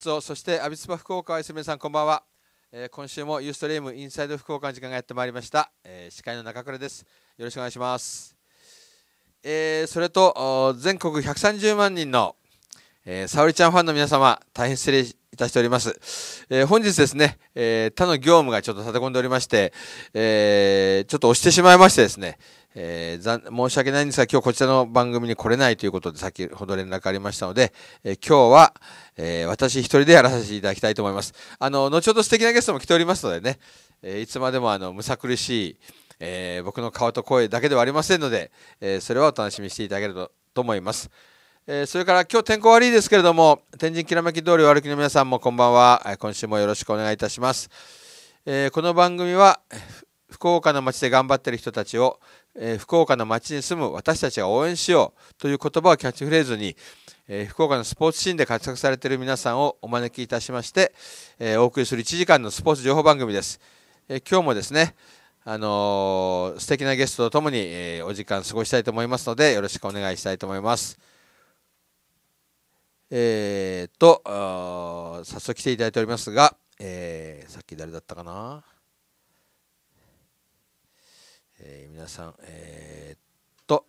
そしてアビスパ福岡愛すさんこんばんは、えー、今週もユーストリームインサイド福岡の時間がやってまいりました、えー、司会の中倉ですよろしくお願いします、えー、それと全国130万人の、えー、沙織ちゃんファンの皆様大変失礼いたしております、えー、本日ですね、えー、他の業務がちょっと立て込んでおりまして、えー、ちょっと押してしまいましてですねえー、申し訳ないんですが、今日こちらの番組に来れないということで、先ほど連絡ありましたので、えー、今日は、えー、私一人でやらさせていただきたいと思います。あの、後ほど素敵なゲストも来ておりますのでね、えいつまでもあの、むさ苦しい、え僕の顔と声だけではありませんので、えそれはお楽しみにしていただけるばと思います。えそれから今日天候悪いですけれども、天神きらめき通りを歩きの皆さんもこんばんは。今週もよろしくお願いいたします。えこの番組は、福岡の街で頑張ってる人たちを、えー、福岡の街に住む私たちが応援しようという言葉をキャッチフレーズに、えー、福岡のスポーツシーンで活躍されている皆さんをお招きいたしまして、えー、お送りする1時間のスポーツ情報番組です。え今日もですね、あのー、素敵なゲストとともに、えお時間過ごしたいと思いますので、よろしくお願いしたいと思います。えーと、早速来ていただいておりますが、えさっき誰だったかなえー、皆さん、えー、っと、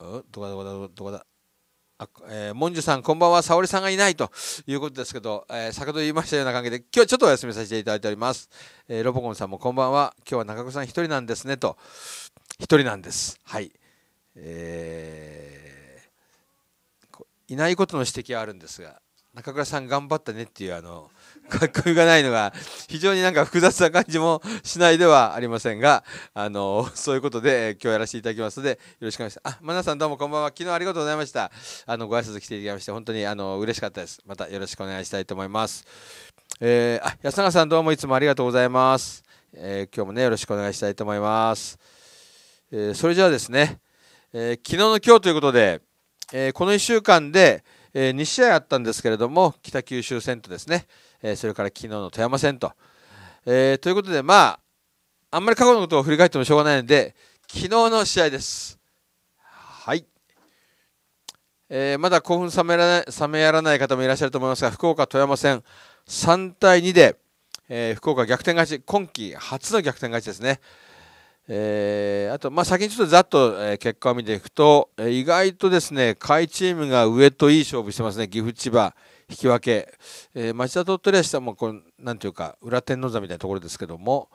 うどこだどこだどこだあ、えー、もんじゅさん、こんばんは、沙織さんがいないということですけど、えー、先ほど言いましたような関係で、今日はちょっとお休みさせていただいております。えー、ロボコンさんもこんばんは、今日は中子さん一人なんですねと、一人なんです。はい。えー、いないことの指摘はあるんですが、中倉さん頑張ったねっていうあの学校がないのが非常になんか複雑な感じもしないではありませんが、あの そういうことで、え今日やらせていただきますので、よろしくお願いします。あ、マナさんどうもこんばんは。昨日ありがとうございました。あのご挨拶来ていただきまして本当にあの嬉しかったです。またよろしくお願いしたいと思います。えー、あ、安永さんどうもいつもありがとうございます。えー、今日もねよろしくお願いしたいと思います。えー、それじゃあですね、え昨日の今日ということで、えこの1週間で、え2試合あったんですけれども北九州戦とですね、えそれから昨日の富山戦と。えということで、まあ、あんまり過去のことを振り返ってもしょうがないので、昨日の試合です。はい。えー、まだ興奮冷めらない冷めやらない方もいらっしゃると思いますが、福岡富山戦3対2で、えー、福岡逆転勝ち、今季初の逆転勝ちですね。えー、あと、まあ、先にちょっとざっと、えー、結果を見ていくと、えー、意外とですね、下位チームが上といい勝負してますね、岐阜、千葉、引き分け、えー、町田鳥取はさもこうなんていうか裏天王座みたいなところですけども、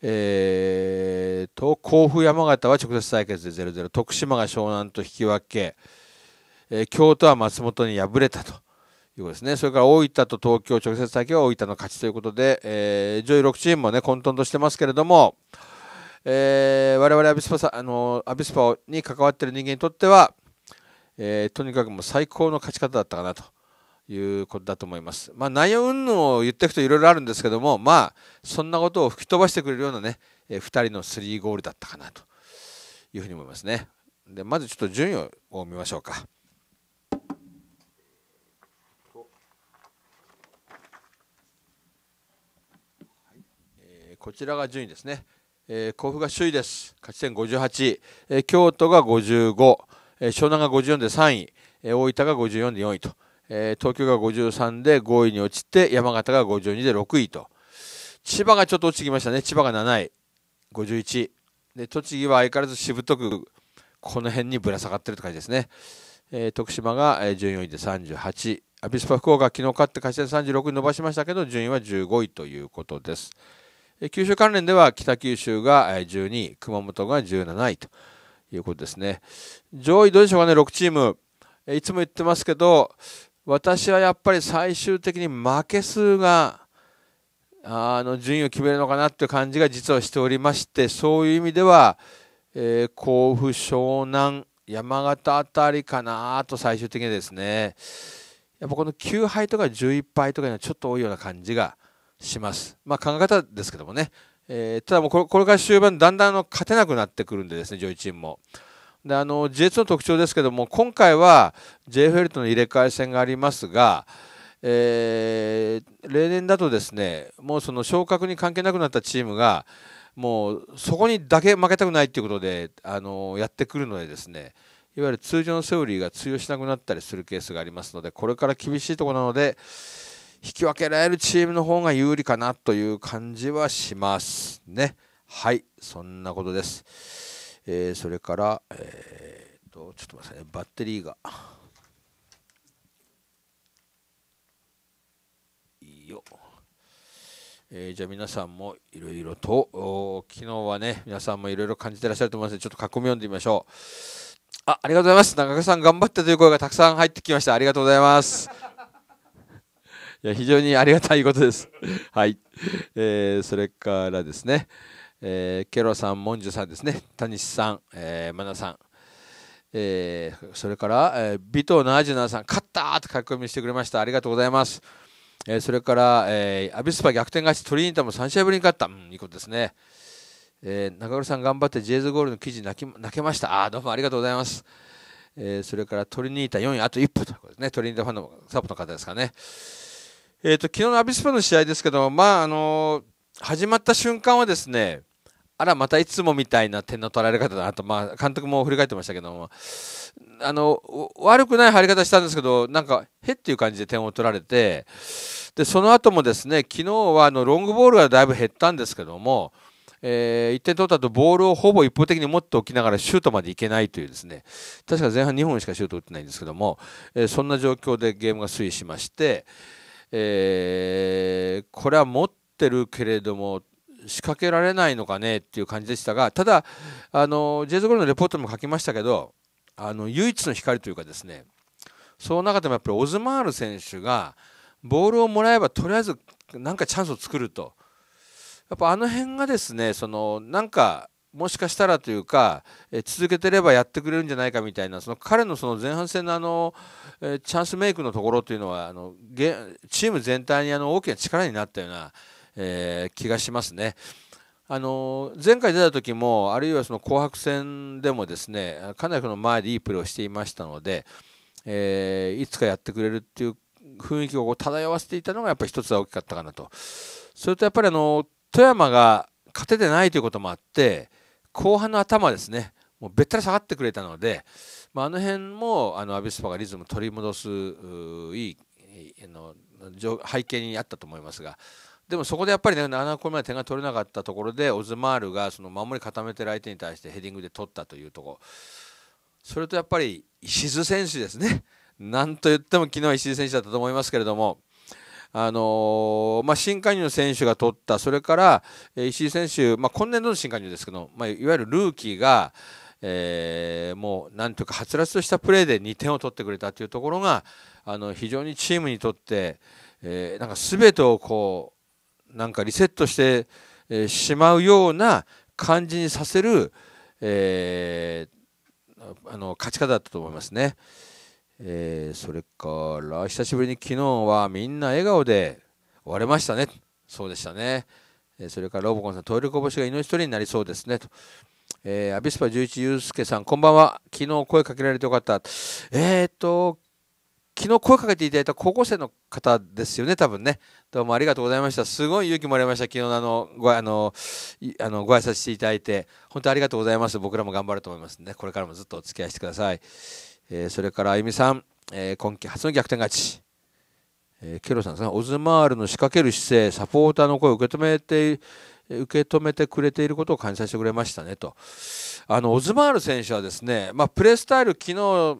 えーと、甲府山形は直接対決で0-0徳島が湘南と引き分け、えー、京都は松本に敗れたと。いうことですねそれから大分と東京直接対決は大分の勝ちということで、えー、上位6チームもね混沌としてますけれども、えー、我々アビスパさあのアビスパに関わっている人間にとっては、えー、とにかくもう最高の勝ち方だったかなということだと思います。まあ、内容云々を言っていくといろいろあるんですけども、まあ、そんなことを吹き飛ばしてくれるようなね、え2人のスリーゴールだったかなというふうに思いますね。でまずちょっと順位を見ましょうか。えー、こちらが順位ですね。えー、甲府が首位です。勝ち点58。えー、京都が55。え湘南が54で3位。え大分が54で4位と。えー、東京が53で5位に落ちて、山形が52で6位と。千葉がちょっと落ちてきましたね。千葉が7位、51。で、栃木は相変わらずしぶとく、この辺にぶら下がってるって感じですね。えー、徳島が14位で38。アビスパ福岡、昨日勝って勝ち点36に伸ばしましたけど、順位は15位ということです。九州関連では北九州が12位、熊本が17位ということですね。上位どうでしょうかね、6チーム。いつも言ってますけど、私はやっぱり最終的に負け数があの順位を決めるのかなという感じが実はしておりましてそういう意味では、えー、甲府湘南山形辺りかなと最終的にですねやっぱこの9敗とか11敗とかにはちょっと多いような感じがします。まあ、考え方ですけどもね、えー、ただもうこれから終盤だんだんの勝てなくなってくるんでですね上位チームも。であの J2 の特徴ですけども今回は JFL との入れ替え戦がありますが、えー、例年だとですねもうその昇格に関係なくなったチームがもうそこにだけ負けたくないということであのやってくるのでですねいわゆる通常のセオリーが通用しなくなったりするケースがありますのでこれから厳しいところなので引き分けられるチームの方が有利かなという感じはしますね。はいそんなことです。えー、それから、えー、っとちょっと待ってバッテリーがいいよえー、じゃあ皆さんもいろいろと昨日はね皆さんもいろいろ感じてらっしゃると思いますのでちょっと囲み読んでみましょうあありがとうございます中川さん頑張ってという声がたくさん入ってきましたありがとうございますいや非常にありがたいことですはい、えー、それからですねえー、ケロさん、モンジュさんですね、タニシさん、えー、マナさん、えー、それから、えー、ビトナージュナさん、勝ったと書き込みしてくれました。ありがとうございます。えー、それから、えー、アビスパ逆転勝ち、トリニータも3試合ぶりに勝った。うん、いいことですね。えー、中村さん頑張ってジェイズゴールの記事泣き泣けました。あどうもありがとうございます。えー、それからトリニータ4位、あと1歩ということですね。トリニータファンのサポの方ですかね。えっ、ー、と、昨日のアビスパの試合ですけど、まあ、あのー、始まった瞬間はですね、あら、またいつもみたいな点の取られ方だなと、まあ、監督も振り返ってましたけども、あの、悪くない入り方したんですけど、なんか、へっていう感じで点を取られて、で、その後もですね、昨日はあのロングボールがだいぶ減ったんですけども、えー、1点取った後ボールをほぼ一方的に持っておきながらシュートまでいけないというですね確か前半2本しかシュート打ってないんですけども、えー、そんな状況でゲームが推移しまして、えー、これは持ってるけれども仕掛けられないのかねっていう感じでしたがただあのジェイズ・ゴールのレポートにも書きましたけどあの唯一の光というかですねその中でもやっぱりオズマール選手がボールをもらえばとりあえずなんかチャンスを作るとやっぱあの辺がですねそのなんかもしかしたらというか、続けてればやってくれるんじゃないかみたいなその彼のその前半戦のあの、チャンスメイクのところというのはあのチーム全体にあの大きな力になったようなえー、気がしますね。あの前回出た時もあるいはその紅白戦でもですねかなりの前でいいプレーをしていましたので、えー、いつかやってくれるっていう雰囲気を漂わせていたのがやっぱり一つは大きかったかなとそれとやっぱりあの富山が勝ててないということもあって後半の頭ですねもうべったり下がってくれたので、まあ、あの辺もあのアビスパがリズムを取り戻すいいあの背景にあったと思いますがでもそこでやっぱりね7個目は点が取れなかったところでオズマールがその守り固めてる相手に対してヘディングで取ったというとこそれとやっぱり石津選手ですね なんといっても昨日は石津選手だったと思いますけれどもあのー、まあ、新加入の選手が取ったそれから、え石井選手、まあ、今年度の新加入ですけど、まあ、いわゆるルーキーが、えー、もうなんというかはつらつとしたプレーで2点を取ってくれたというところがあの非常にチームにとって、えー、なんか全てをこうなんかリセットしてしまうような感じにさせる、えー、あの勝ち方だったと思いますね。えー、それから久しぶりに昨日はみんな笑顔で終われましたね。そうでしたね。えそれからロボコンさん、トイレこぼしが命取りになりそうですね。とえー、アビスパ11ユースケさん、こんばんは。昨日声かけられてよかった。えー、っと、昨日声かけていただいた高校生の方ですよね、多分ね。どうもありがとうございました。すごい勇気もらいました。昨日のあの、ご、あの、あのご挨拶していただいて、本当ありがとうございます。僕らも頑張ると思いますね。これからもずっとお付き合いしてください。えー、それから、あゆみさん、えー、今季初の逆転勝ち。えー、ケロさんですね、オズマールの仕掛ける姿勢、サポーターの声を受け止めて受け止めてくれていることを感じさせてくれましたねとあのオズマール選手はですね、まあ、プレースタイル、昨日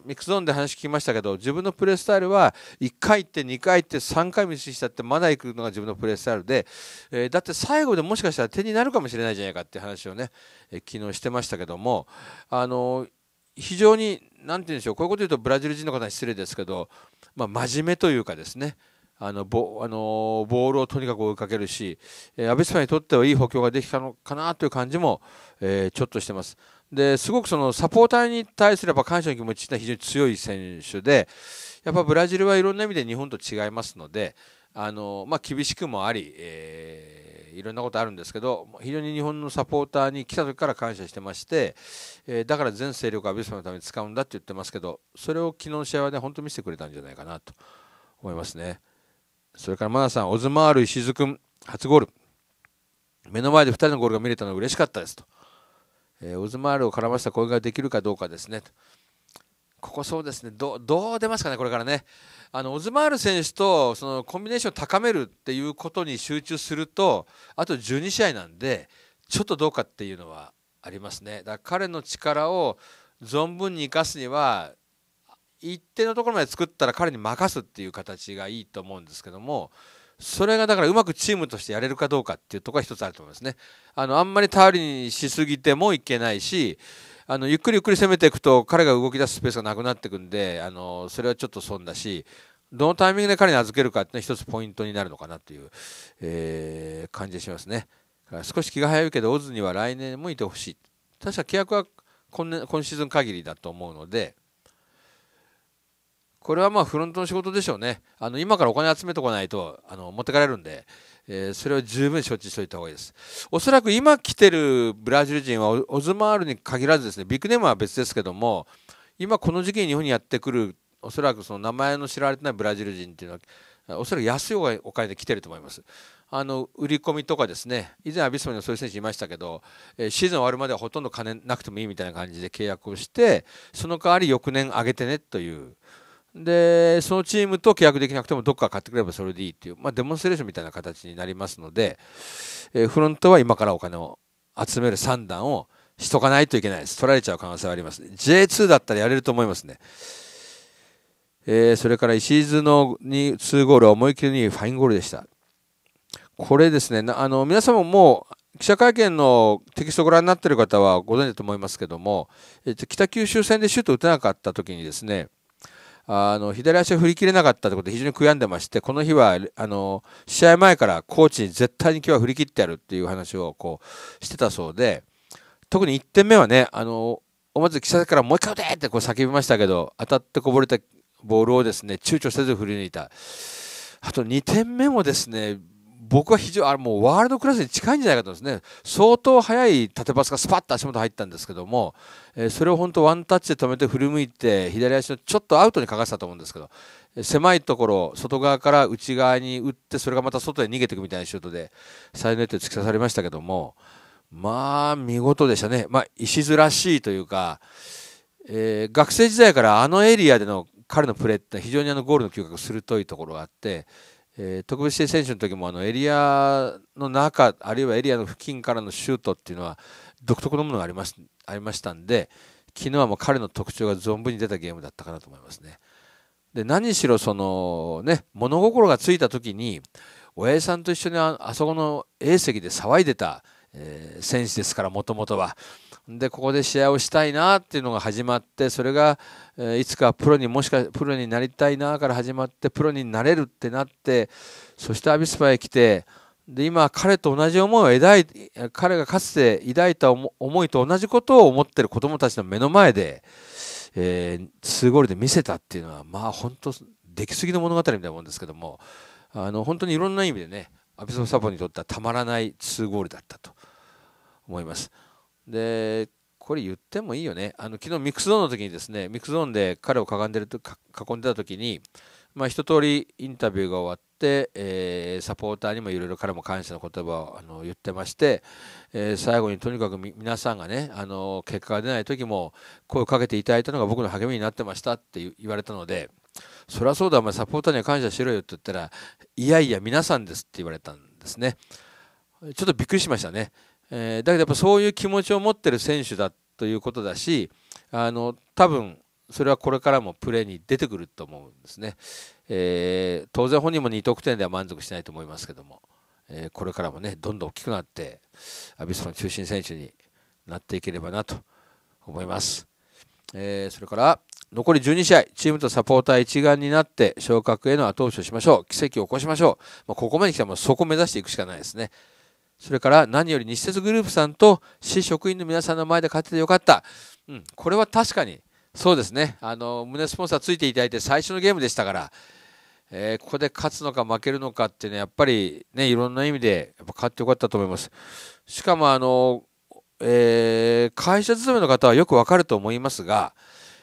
ミックスゾーンで話聞きましたけど自分のプレースタイルは1回行って2回行って3回ミスしたってまだ行くのが自分のプレースタイルで、えー、だって最後でもしかしたら手になるかもしれないじゃないかって話をね、えー、昨日してましたけどもあの非常に何て言うんでしょうこういうこと言うとブラジル人の方は失礼ですけど、まあ、真面目というかですねあのボあのボールをとにかく追いかけるし、えー、アビスパにとってはいい補強ができたのかなという感じも、えー、ちょっとしてます。ですごくそのサポーターに対すれば感謝の気持ちというのは非常に強い選手でやっぱブラジルはいろんな意味で日本と違いますのであの、まあ、厳しくもあり、えー、いろんなことあるんですけど非常に日本のサポーターに来た時から感謝してまして、えー、だから全勢力をアビスパのために使うんだって言ってますけどそれを昨日の試合はね本当見せてくれたんじゃないかなと思いますね。それからマナさん、オズマール石津君、初ゴール。目の前で2人のゴールが見れたのは嬉しかったですと。えー、オズマールを絡ませた攻撃ができるかどうかですね。ここそうですねど、どう出ますかね、これからね。あのオズマール選手とそのコンビネーションを高めるっていうことに集中すると、あと12試合なんで、ちょっとどうかっていうのはありますね。だから彼の力を存分に生かすには、一定のところまで作ったら彼に任すっていう形がいいと思うんですけどもそれがだからうまくチームとしてやれるかどうかっていうところが一つあると思いますね。あのあんまり頼りにしすぎてもいけないしあのゆっくりゆっくり攻めていくと彼が動き出すスペースがなくなっていくんであのそれはちょっと損だしどのタイミングで彼に預けるかっていうのは一つポイントになるのかなという、えー、感じがしますね。少し気が早いけどオズには来年もいてほしい確か契約は今年今シーズン限りだと思うのでこれはまあフロントの仕事でしょうね。あの今からお金集めておかないとあの持ってかれるんで、えー、それを十分承知しておいた方がいいです。おそらく今来てるブラジル人はオズマールに限らずですね、ビッグネームは別ですけども、今この時期に日本にやってくるおそらくその名前の知られてないブラジル人っていうのはおそらく安いお金で来てると思います。あの売り込みとかですね以前アビスマにもそういう選手いましたけど、えー、シーズン終わるまではほとんど金なくてもいいみたいな感じで契約をしてその代わり翌年上げてねというでそのチームと契約できなくてもどっか買ってくればそれでいいっていう、まあ、デモンストレーションみたいな形になりますので、えー、フロントは今からお金を集める算段をしとかないといけないです取られちゃう可能性はあります J2 だったらやれると思いますね、えー、それから石井津の2ゴールは思い切りにファインゴールでしたこれですねあの皆さんももう記者会見のテキストをご覧になっている方はご存知だと思いますけども、えっと、北九州戦でシュートを打てなかった時にですねあの左足を振り切れなかったということで非常に悔やんでましてこの日はあの試合前からコーチに絶対に今日は振り切ってやるっていう話をこうしてたそうで特に1点目はねあの思わず記者からもう一回打てってこう叫びましたけど当たってこぼれたボールをですね躊躇せず振り抜いたあと2点目もですね僕は非常あもうワールドクラスに近いんじゃないかと思いますね相当速い縦パスがスパッと足元入ったんですけども、えそれを本当ワンタッチで止めて振り向いて左足のちょっとアウトにかかせたと思うんですけど狭いところ外側から内側に打ってそれがまた外へ逃げていくみたいなシュートでサイドネットで突き刺されましたけどもまあ見事でしたね、まあ、石津らしいというか、えー、学生時代からあのエリアでの彼のプレーって非常にあのゴールの嗅覚鋭いところがあってえー、特別指定選手の時もあのエリアの中あるいはエリアの付近からのシュートっていうのは独特のものがありますありましたんで昨日はもう彼の特徴が存分に出たゲームだったかなと思いますね。で何しろその、ね、物心がついた時に親父さんと一緒にあそこの A 席で騒いでた、えー、選手ですからもともとは。でここで試合をしたいなっていうのが始まってそれがえいつかプロにもしかプロになりたいなから始まってプロになれるってなってそしてアビスパへ来てで今彼と同じ思いを抱い彼がかつて抱いた思いと同じことを思ってる子どもたちの目の前で、えー、2ゴールで見せたっていうのはまあ本当出来すぎの物語みたいなもんですけどもあの本当にいろんな意味でねアビスパサポにとってはたまらない2ゴールだったと思います。でこれ言ってもいいよねあの昨日ミックスゾーンの時にですねミックスゾーンで彼を囲んでると囲んでた時に、まあ、一通りインタビューが終わって、えー、サポーターにもいろいろ彼も感謝の言葉をあの言ってまして、えー、最後にとにかく皆さんがねあの結果が出ない時も声をかけていただいたのが僕の励みになってましたって言われたので。そりゃそうだお前サポーターには感謝しろよって言ったらいやいや皆さんですって言われたんですねちょっとびっくりしましたね、えー、だけどやっぱそういう気持ちを持ってる選手だっということだしあの多分それはこれからもプレーに出てくると思うんですね、えー、当然本人も2得点では満足しないと思いますけども、えー、これからもねどんどん大きくなってアビスの中心選手になっていければなと思います、えー、それから残り12試合チームとサポーター一丸になって昇格への後押しをしましょう奇跡を起こしましょう、まあ、ここまで来たらもうそこを目指していくしかないですねそれから何より日設グループさんと市職員の皆さんの前で勝ててよかった。うん、これは確かに、そうですね。あの、胸スポンサーついていただいて最初のゲームでしたから、えー、ここで勝つのか負けるのかっていうのはやっぱりね、いろんな意味でやっぱ勝ってよかったと思います。しかも、あの、えー、会社勤めの方はよくわかると思いますが、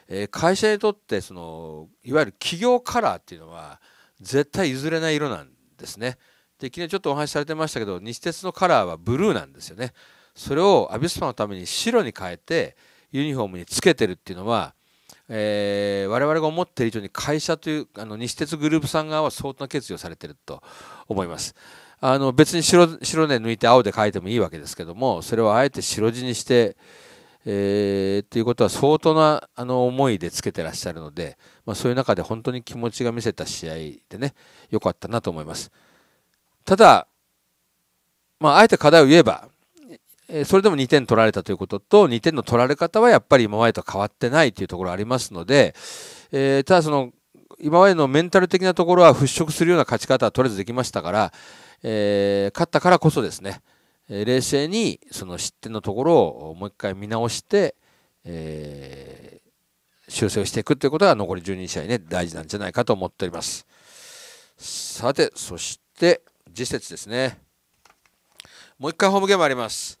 えー、会社にとってそのいわゆる企業カラーっていうのは絶対譲れない色なんですね。で昨日ちょっとお話しされてましたけど西鉄のカラーはブルーなんですよねそれをアビスパのために白に変えてユニフォームにつけてるっていうのは、えー、我々が思っている以上に会社というあの西鉄グループさん側は相当な決意をされてると思いますあの別に白白で抜いて青で書いてもいいわけですけどもそれをあえて白地にしてえー、っていうことは相当なあの思いでつけてらっしゃるので、まあ、そういう中で本当に気持ちが見せた試合でね良かったなと思います。ただ、まあ、あえて課題を言えば、それでも2点取られたということと、2点の取られ方はやっぱり今までと変わってないというところありますので、えー、ただその、今までのメンタル的なところは払拭するような勝ち方はとりあえずできましたから、えー、勝ったからこそですね、え冷静にその失点のところをもう一回見直して、えー、修正をしていくということが残り12試合ね、大事なんじゃないかと思っております。さて、そして、次節ですねもう一回ホームゲームあります、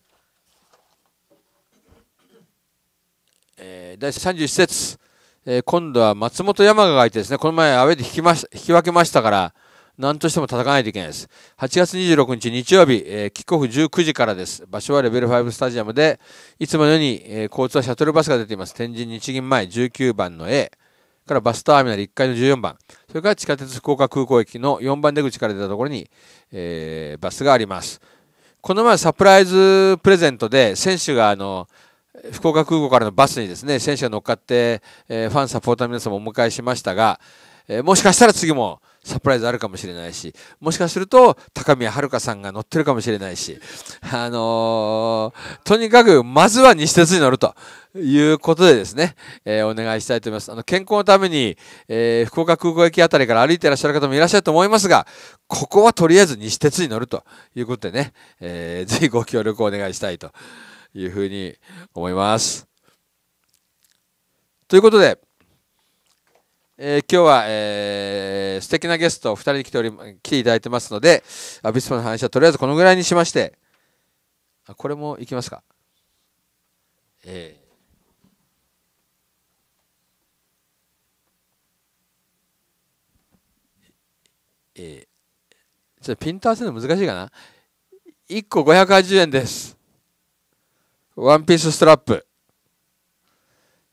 えー、第31節、えー、今度は松本山雅が相手ですねこの前アウェイで引きまし引き分けましたから何としても叩かないといけないです。8月26日日曜日、えー、キックオフ19時からです。場所はレベル5スタジアムで、いつものように、えー、交通はシャトルバスが出ています。天神日銀前19番の A。からバスターミナル1階の14番、それから地下鉄福岡空港駅の4番出口から出たところに、えー、バスがあります。この前サプライズプレゼントで選手があの福岡空港からのバスにですね選手が乗っかって、えー、ファンサポーターの皆様をお迎えしましたが、えー、もしかしたら次もサプライズあるかもしれないし、もしかすると高宮遥さんが乗ってるかもしれないし、あのー、とにかくまずは西鉄に乗るということでですね、えー、お願いしたいと思います。あの、健康のために、えー、福岡空港駅あたりから歩いていらっしゃる方もいらっしゃると思いますが、ここはとりあえず西鉄に乗るということでね、えー、ぜひご協力をお願いしたいというふうに思います。ということで、えー、今日は、えー、素敵なゲスト2人来ており、来ていただいてますので、アビスパの話はとりあえずこのぐらいにしまして、あこれもいきますか。ええー、ちょっとピント合わせるの難しいかな1個580円ですワンピースストラップ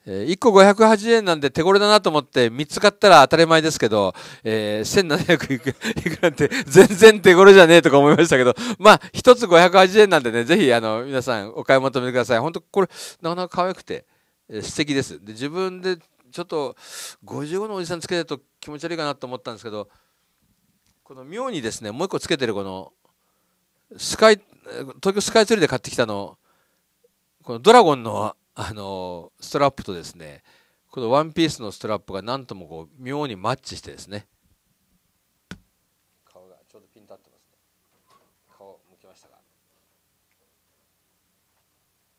えー、1個580円なんで手頃だなと思って3つ買ったら当たり前ですけど、えー、1700 いくなんて全然手頃じゃねえとか思いましたけど、まあ1つ580円なんでね、ぜひあの皆さんお買い求めください。本当これなかなか可愛くて、えー、素敵です。で自分でちょっと55のおじさんつけてると気持ち悪いかなと思ったんですけど、この妙にですね、もう1個つけてるこのスカイ、東京スカイツリーで買ってきたの、このドラゴンのあのストラップとですねこのワンピースのストラップが何ともこう妙にマッチしてですね顔がちょうどピンと合ってますね顔向きましたが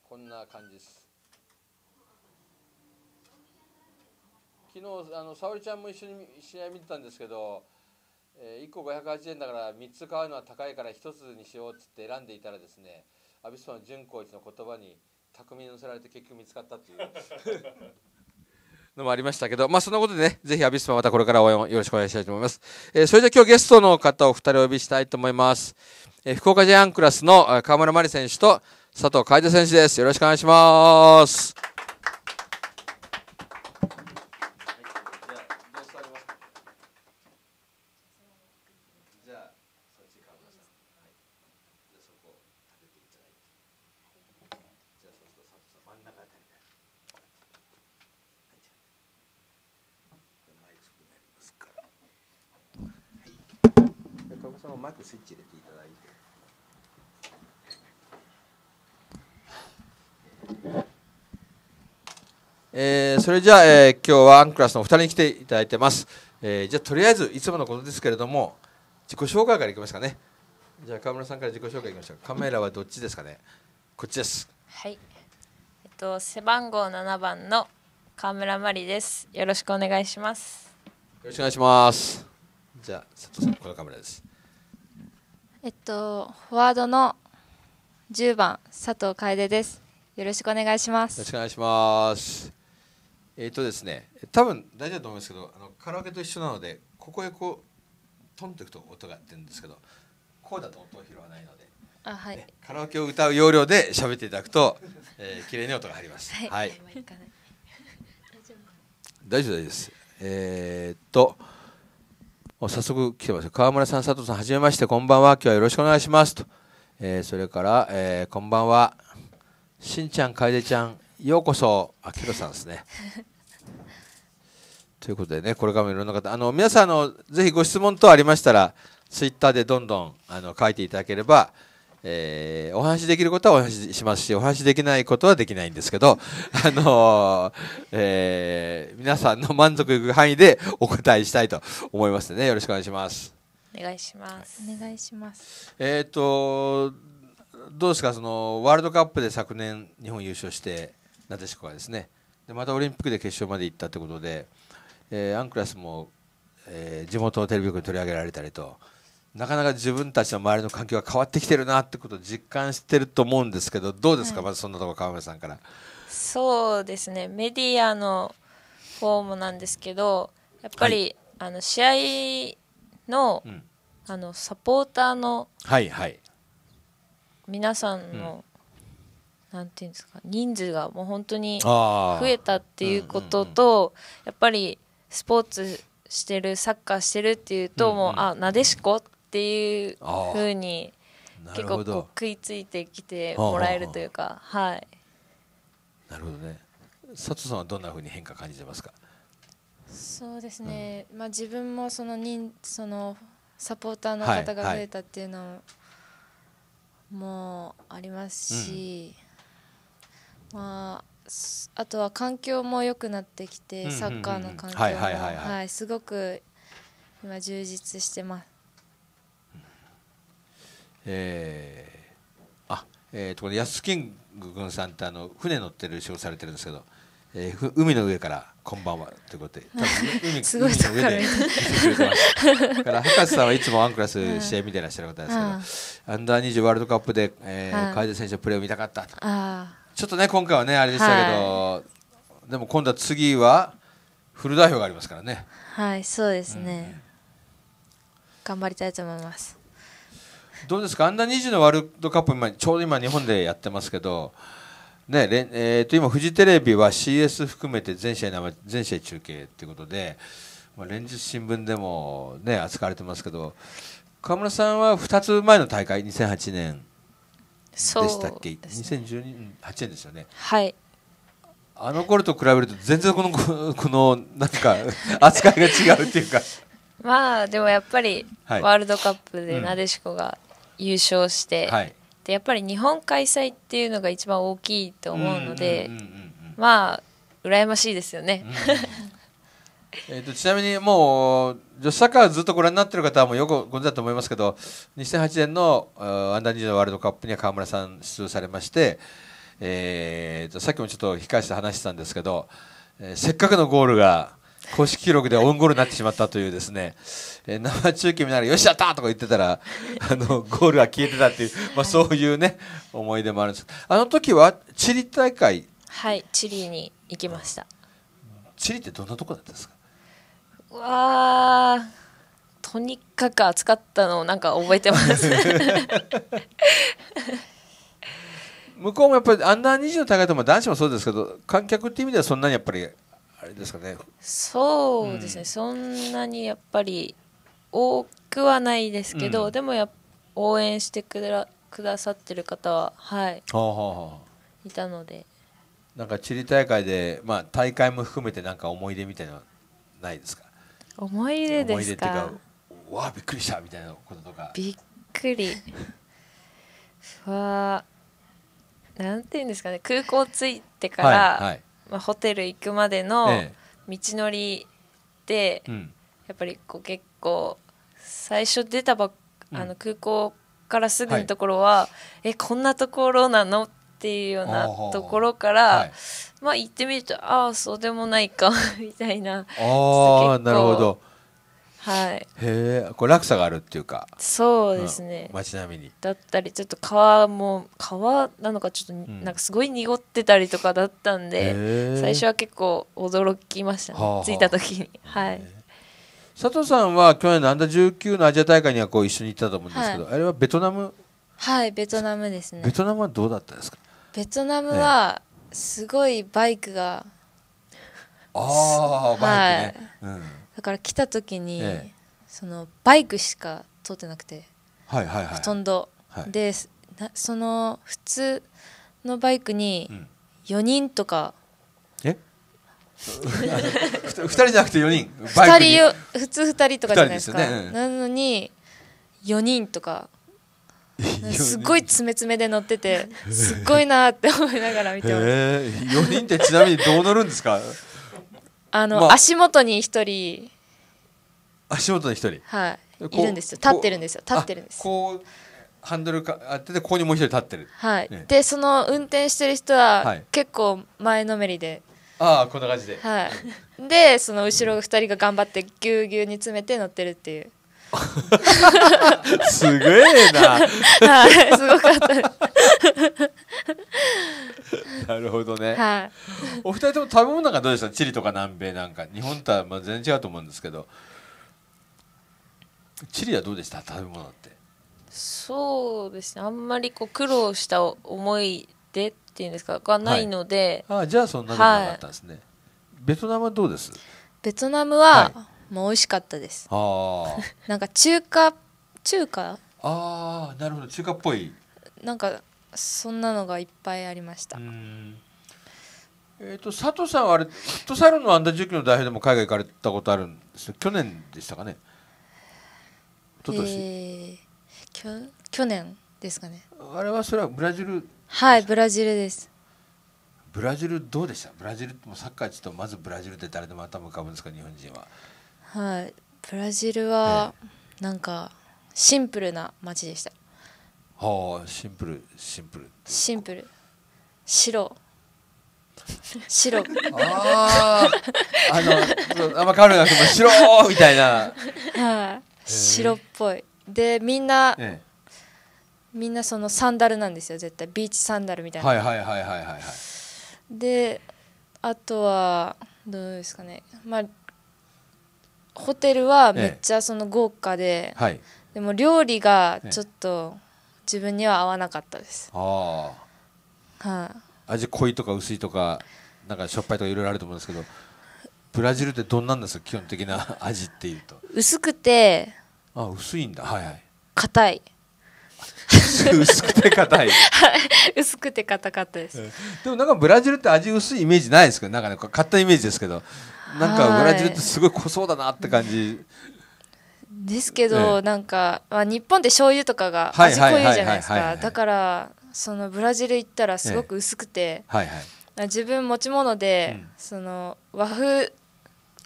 こんな感じです昨日あの沙織ちゃんも一緒に試合見てたんですけど、えー、1個580円だから3つ買うのは高いから1つにしようっつって選んでいたらですねアビスパの純光一の言葉に「巧みに乗せられて結局見つかったっていうのもありましたけど、まあ、そんなことでね、ぜひアビスパまたこれから応援をよろしくお願いしたいと思います。えー、それじゃ今日ゲストの方を2人お呼びしたいと思います。えー、福岡ジャイアンクラスの河村真理選手と佐藤楓選手です。よろしくお願いします。それじゃあ、えー、今日はアンクラスのお二人に来ていただいてます、えー、じゃあとりあえずいつものことですけれども自己紹介からいきますかねじゃあ川村さんから自己紹介いきましょうカメラはどっちですかねこっちですはいえっと背番号七番の川村麻里ですよろしくお願いしますよろしくお願いしますじゃあ佐藤さんこのカメラですえっとフォワードの十番佐藤楓ですよろしくお願いしますよろしくお願いしますえっ、ー、とですね、多分大事だと思いますけど、あのカラオケと一緒なので、ここへこうトンといくと音が出るんですけど、こうだと音を拾わないので、あはい、カラオケを歌う要領で喋っていただくと、えー、綺麗に音が入ります。はい。はい、大丈夫です。えー、っと。早速来てます。川村さん、佐藤さん、はじめまして、こんばんは。今日はよろしくお願いします。と。えー、それから、えー、こんばんは。しんちゃん、かえでちゃん、ようこそあきろさんですね ということでねこれからもいろんな方あの皆さんのぜひご質問等ありましたらツイッターでどんどんあの書いていただければ、えー、お話しできることはお話ししますしお話しできないことはできないんですけど、あのー、えー、皆さんの満足いく範囲で お答えしたいと思いますねよろしくお願いします。お願いします。お願いします。えっ、ー、とどうですかそのワールドカップで昨年日本優勝して。なでしこがですねでまたオリンピックで決勝まで行ったということで、えー、アンクラスも、えー、地元のテレビ局に取り上げられたりとなかなか自分たちの周りの環境が変わってきてるなってことを実感してると思うんですけどどうですか、はい、まずそんなところ川村さんから。そうですねメディアのフォームなんですけどやっぱり、はい、あの試合のうん、あのサポーターの、はいはい、皆さんのなんていうんですか人数がもう本当に増えたっていうことと、やっぱりスポーツしてるサッカーしてるっていうと、もうあなでしこっていうふうに結構食いついてきてもらえるというかはいなるほどね佐藤さんはどんなふうに変化感じてますかそうですね、うん、まあ、自分もその人そのサポーターの方が増えたっていうのもありますし、まあ、あとは環境も良くなってきて、サッカーの環境もすごく今充実してます。えー、あえーと、で、これ安キング君さんってあの船乗ってる仕事されてるんですけど、えー、海の上からこんばんはということで 多分海すごい海の上でから博士さんはいつもワンクラス試合見てらっしゃる方ですけど、うん、アンダー20ワールドカップで、えー、うん、楓選手のプレーを見たかったと。ちょっとね今回はねあれでしたけど、はい、でも今度は次はフル代表がありますからねはいそうですね、うん、頑張りたいと思いますどうですかアンダー20のワールドカップ今ちょうど今日本でやってますけどねえー、と今、フジテレビは CS 含めて全試合生全試合中継ということで、まあ、連日新聞でも、ね、扱われてますけど河村さんは2つ前の大会2008年したっけ、ね、2018年ですよね。はいあの頃と比べると全然この このなんか 扱いが違うっていうか まあでもやっぱりワールドカップでなでしこが優勝して、はい、でやっぱり日本開催っていうのが一番大きいと思うのでまあ羨ましいですよね、うん、えと、ちなみにもう女子サッカーずっとご覧になっている方はもよくご存知だと思いますけど2008年のアンダー20ワールドカップには川村さん出場されまして、えーと、さっきもちょっと控えして話してたんですけど、えー、せっかくのゴールが公式記録でオウンゴールになってしまったというですね、えー、生中継見ながら「よしやった!」とか言ってたら あのゴールが消えてたっていう、まあ、そういうね思い出もあるんですあの時はチリ大会はいチリに行きました、チリってどんなとこだったんですかわあとにかく暑かったのをなんか覚えてます向こうもやっぱりアンダー20の大会でも男子もそうですけど観客っていう意味ではそんなにやっぱりあれですかねそうですね、うん、そんなにやっぱり多くはないですけど、うん、でもや応援してくだくださってる方ははい、はあはあ、いたのでなんかチリ大会で、まあ、大会も含めてなんか思い出みたいなのはないですか思い出ですかわあびっくりしたみたいなこととかびっくりわなんていうんですかね空港着いてから、はいはい、まあ、ホテル行くまでの道のりで、ええ、やっぱりこう結構最初出たば、うん、あの空港からすぐのところは、はい、えこんなところなのっていうようなところから、はい、まあ行ってみるとああそうでもないか みたいなああなるほどはいへえこれ落差があるっていうかそうですね、うん、街並みにだったりちょっと川も川なのかちょっと、うん、なんかすごい濁ってたりとかだったんで最初は結構驚きましたね、はあはあ、着いた時にはい佐藤さんは去年のアンダー19のアジア大会にはこう一緒に行ったと思うんですけど、はい、あれはベトナムはいベトナムですねベトナムはどうだったんですかベトナムは、ねすごいバイクがああバイクね、はい、うん、だから来た時に、ええ、そのバイクしか通ってなくて、はいはいはい、ほとんど、はい、でなその普通のバイクに4人とか、うん、え2人じゃなくて4人 バイクに2人よ普通2人とかじゃないですか、ねうん、なのに4人とか すごい爪爪で乗ってて すっごいなって思いながら見てます、えー、4人ってちなみにどう乗るんですかあの、まあ、足元に1人足元に1人はいいるんですよ立ってるんですよ立ってるんですこうハンドルかあっててここにもう1人立ってるはい、でその運転してる人は結構前のめりで、はい、ああこんな感じではい でその後ろ2人が頑張ってぎゅうぎゅうに詰めて乗ってるっていうすげえな。はい、すごかった。なるほどね。はい。お二人とも食べ物なんかどうでしたチリとか南米なんか。日本とはまあ全然違うと思うんですけど。チリはどうでした食べ物って。そうですね。あんまりこう苦労した思い出っていうんですかがないので。はい、あじゃあそんなことなかったんですね。はい、ベトナムはどうですベトナムは、はいもう美味しかったですああ なんか中華中華ああなるほど中華っぽいなんかそんなのがいっぱいありましたえっ、ー、と佐藤さんはあれフットサルのアンダー19の代表でも海外行かれたことあるんです去年でしたかね一年、えー、去年ですかねあれはそれはブラジルはいブラジルですブラジルどうでしたブラジルもサッカーちょっとまずブラジルって誰でも頭浮かぶんですか日本人ははい、ブラジルはなんかシンプルな街でした。はあ、シンプル、シンプル。シンプル。白。白。ああ、あの、あんま変わるなくて、白みたいな。はい、あ、白っぽい。で、みんな、ええ、みんなそのサンダルなんですよ、絶対ビーチサンダルみたいな。はいはいはいはいはい、はい。で、あとは、どうですかね、まあ。ホテルはめっちゃその豪華で、ええはい、でも料理がちょっと自分には合わなかったです、え、ああ、はい、味濃いとか薄いとかなんかしょっぱいとかいろいろあると思うんですけどブラジルってどんなんですか基本的な味っていうと薄くてあ薄いんだはいはい硬い 薄くて硬い薄くて硬かったです、でもなんかブラジルって味薄いイメージないですけどなんかね買ったイメージですけどなんかブラジルってすごい濃そうだなって感じ、ですけど、ええ、なんか、まあ、日本で醤油とかが味濃いじゃないですかだからそのブラジル行ったらすごく薄くて、自分持ち物で、うん、その和風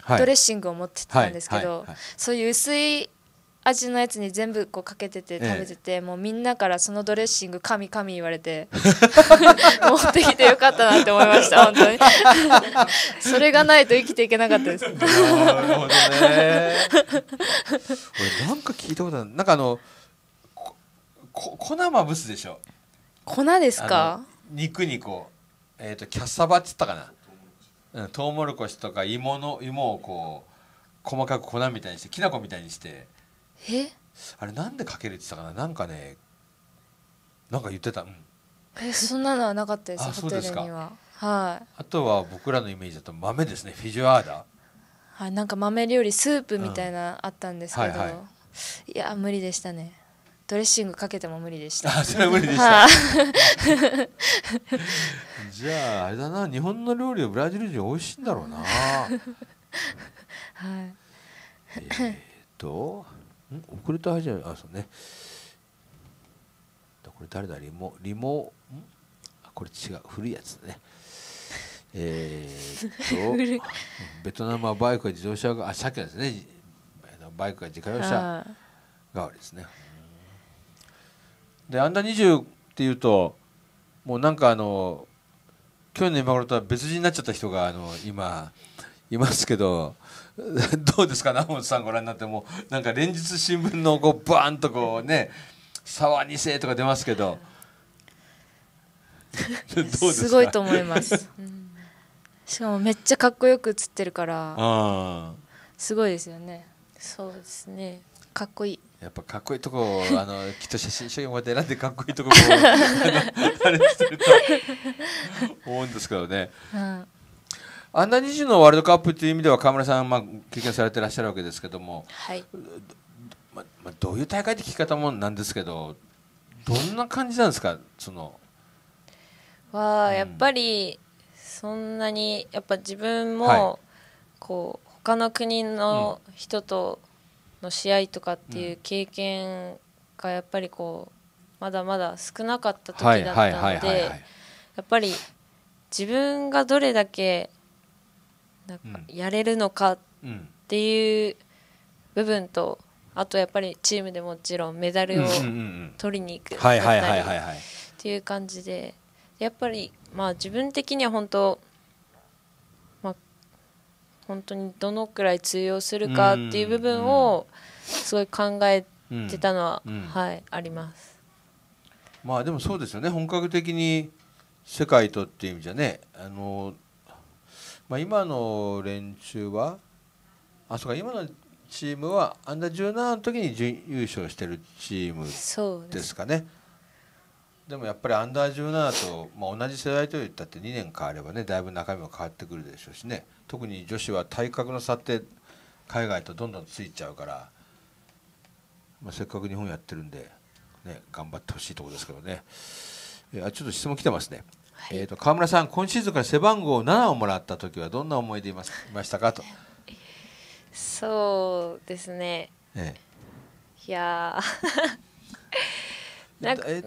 ドレッシングを持ってたんですけど、そういう薄い味のやつに全部こうかけてて食べてて、ええ、もうみんなからそのドレッシング神神言われて 持ってきてよかったなって思いました 本当に それがないと生きていけなかったですなるほどね俺なんか聞いたことあるなんかあのこ粉まぶすでしょ粉ですか肉にこうえっ、ー、とキャッサバっつったかなうん、トウモロコシとか芋の芋をこう細かく粉みたいにしてきな粉みたいにしてえあれなんでかけるって言ってたかななんかねなんか言ってた、うん、えそんなのはなかったですあそうでは、はい、あとは僕らのイメージだと豆ですねフィジュアーダはい、なんか豆料理スープみたいなあったんですけど、うんはいはい、いや無理でしたねドレッシングかけても無理でしたあそれは無理でした、じゃああれだな日本の料理はブラジル人美味しいんだろうな はいえー、っと遅れた配信あそうねこれ誰だリモリモあこれ違う古いやつだね えー、っとベトナムはバイクや自動車があ車検ですねバイクや自家用車代わりですねでアンダー2 0っていうともうなんかあの去年の今頃とは別人になっちゃった人があの今いますけど どうですか、南本さんご覧になってもなんか連日新聞のこうバーンとこうね沢せ世とか出ますけど どうですかすごいと思います、うん、しかもめっちゃかっこよく写ってるからすごいですよねそうですねかっこいいやっぱかっこいいとこあの きっと写真一を選んでかっこいいとこあれてると思うんですけどね、うんアンダー20のワールドカップという意味では河村さん、まあ、経験されてらっしゃるわけですけども、はいまま、どういう大会って聞き方もなんですけどどんな感じなんですかそのは、うん、やっぱりそんなにやっぱ自分も、はい、こう他の国の人との試合とかっていう経験がやっぱりこうまだまだ少なかった時だったのでやっぱり自分がどれだけなんかやれるのかっていう部分と、あとやっぱりチームでもちろんメダルを取りに行くっていう感じでやっぱりまあ自分的には本当まあ本当にどのくらい通用するかっていう部分をすごい考えてたのは、はいあります。まあでもそうですよね本格的に世界とっていう意味じゃねあのまあ、今の連中はあそうか今のチームはアンダー17の時に準優勝してるチームですかねでもやっぱりアンダー17と、まあ、同じ世代といったって2年変わればねだいぶ中身も変わってくるでしょうしね特に女子は体格の差って海外とどんどんついちゃうから、まあ、せっかく日本やってるんで、ね、頑張ってほしいところですけどねあちょっと質問来てますね。はい、えと、川村さん、今シーズンから背番号7をもらった時はどんな思いでいましたかと。そうですね。ええ、いや なんかえ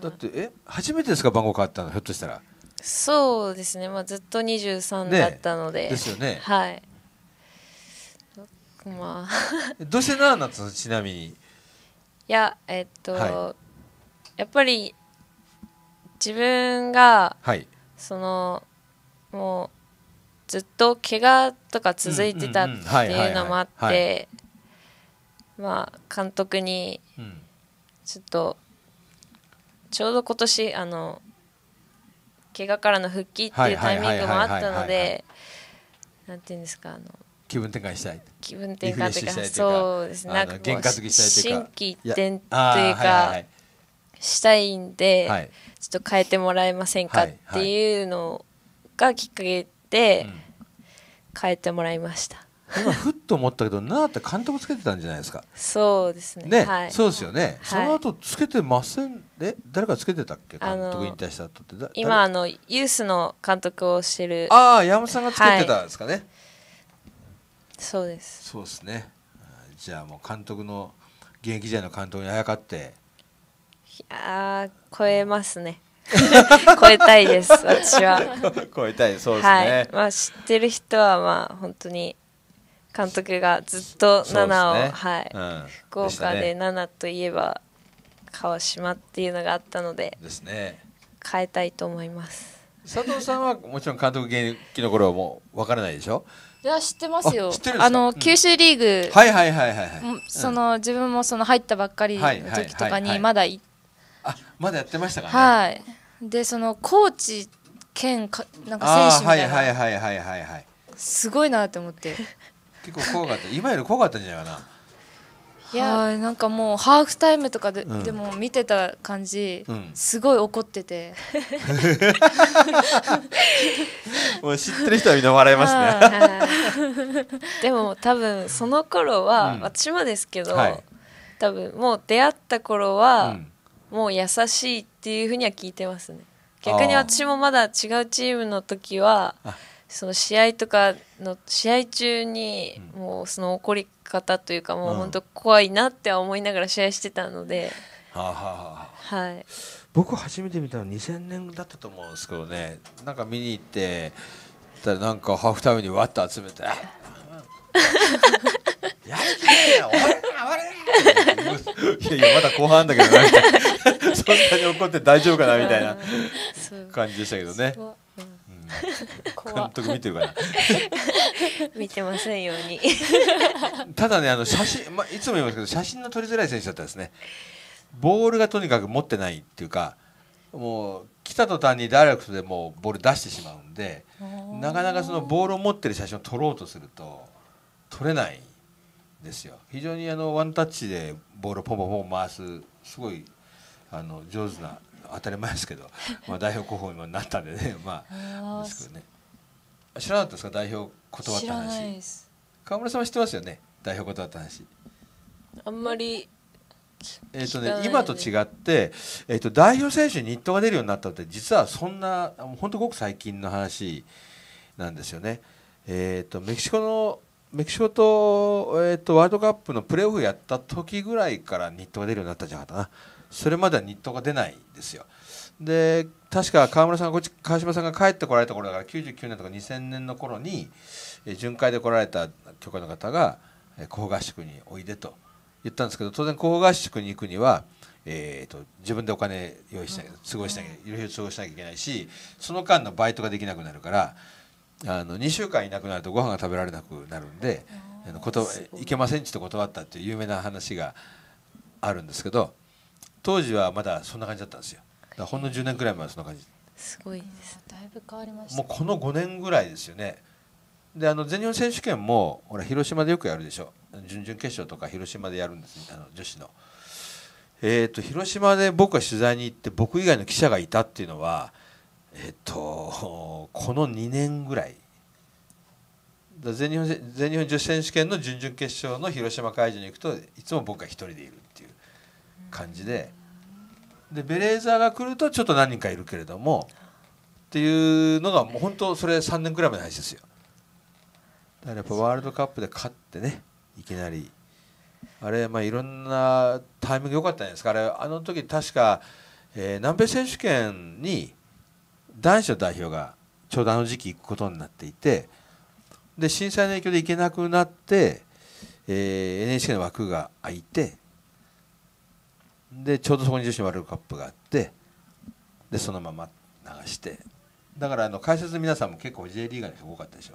だってえ初めてですか番号変わったのひょっとしたら。そうですね。まあずっと二十三だったので、ね。ですよね。はい。まあ どうして七なったのちなみに。いやえっと、はい、やっぱり自分が、はい、そのもうずっと怪我とか続いてたっていうのもあってまあ監督にちょっとちょうど今年あの怪我からの復帰っていうタイミングもあったのでなんていうんですかあの気分転換したい気分転換というかそうですねなんか心機一転というかしたいんで、はい、ちょっと変えてもらえませんかっていうのがきっかけで変えてもらいました。今ふっと思ったけどなあって監督つけてたんじゃないですかそうですね、ねはい、そうですよね、はい、その後つけてませんえ誰かつけてたっけ監督引退した後って今あのユースの監督をしてるああ山本さんがつけてたんですかね、はい、そうですそうですねじゃあもう監督の現役時代の監督にあやかってあ超えますね 超えたいです私は超えたいそうですね、はい、まあ、知ってる人はまあ本当に監督がずっと7を、ね、はい、うん、福岡で7といえば川島っていうのがあったのでです、ね、変えたいと思います佐藤さんはもちろん監督現役の頃はもう分からないでしょいや知ってますよあの、うん、九州リーグ、はいはいはいはい、その自分もその入ったばっかりの時とかにまだ行ってまだやってましたかねはいでそのコーチ兼かなんか選手みたいなはいはいはいはいはいはいすごいなって思って結構怖かった今より怖かったんじゃないかないやなんかもうハーフタイムとかで,、でも見てた感じ、すごい怒ってて もう知ってる人はみんな笑いますねでも多分その頃は、私もですけど、多分もう出会った頃は、もう優しいっていうふうには聞いてますね逆に私もまだ違うチームの時はその試合とかの試合中にもうその怒り方というかもう本当怖いなって思いながら試合してたので、うん、はい、僕初めて見たの2000年だったと思うんですけどねなんか見に行ってたらなんかハーフタイムにわっと集めて やる気ねえよわるわいやいやまだ後半だけどそんなに怒って大丈夫かなみたいな感じでしたけどね、監督見てるから見てませんようにただねあの写真、まあ、いつも言いますけど写真の撮りづらい選手だったですねボールがとにかく持ってないっていうかもう来た途端にダイレクトでもうボール出してしまうんでなかなかそのボールを持ってる写真を撮ろうとすると撮れないですよ非常にあのワンタッチでボールをポンポンポン回すすごいあの上手な当たり前ですけど、まあ、代表候補にもなったんでねまあですけどね知らなかったですか代表断った話川村さんは知ってますよね代表断った話あんまりえーとね、今と違って、えー、と代表選手に日当が出るようになったって実はそんな本当ごく最近の話なんですよね。えーとメキシコのメキシコと,、えーと、ワールドカップのプレーオフやった時ぐらいから日東が出るようになったんじゃなかったなそれまでは日東が出ないんですよで確か川村さんこっち川島さんが帰ってこられた頃だから99年とか2000年の頃に、えー、巡回で来られた許可の方が甲合宿においでと言ったんですけど当然甲合宿に行くにはえーと、と自分でお金用意しなきゃ過ごしなきゃいろいろ過ごしなきゃいけないしその間のバイトができなくなるからあの2週間いなくなるとご飯が食べられなくなるんで「あのこといけません」ちと断ったっていう有名な話があるんですけど当時はまだそんな感じだったんですよほんの10年くらい前はそんな感じすごいですだいぶ変わりましたもうこの5年ぐらいですよねであの全日本選手権もほら広島でよくやるでしょ準々決勝とか広島でやるんですあの女子の。えーと、と広島で僕が取材に行って僕以外の記者がいたっていうのはえっとこの2年ぐらい全日本全日本女子選手権の準々決勝の広島会場に行くといつも僕が1人でいるっていう感じででベレーザーが来るとちょっと何人かいるけれどもっていうのがもう本当それ3年くらい前の話ですよだからやっぱワールドカップで勝ってねいきなりあれまあいろんなタイミング良かったんですかあれあの時確か、えー、南米選手権に男子の代表がちょうどあの時期行くことになっていてで震災の影響で行けなくなって、えー、NHK の枠が空いてでちょうどそこに女子ワールドカップがあってでそのまま流してだからあの解説の皆さんも結構 J リーガーの人多かったでしょ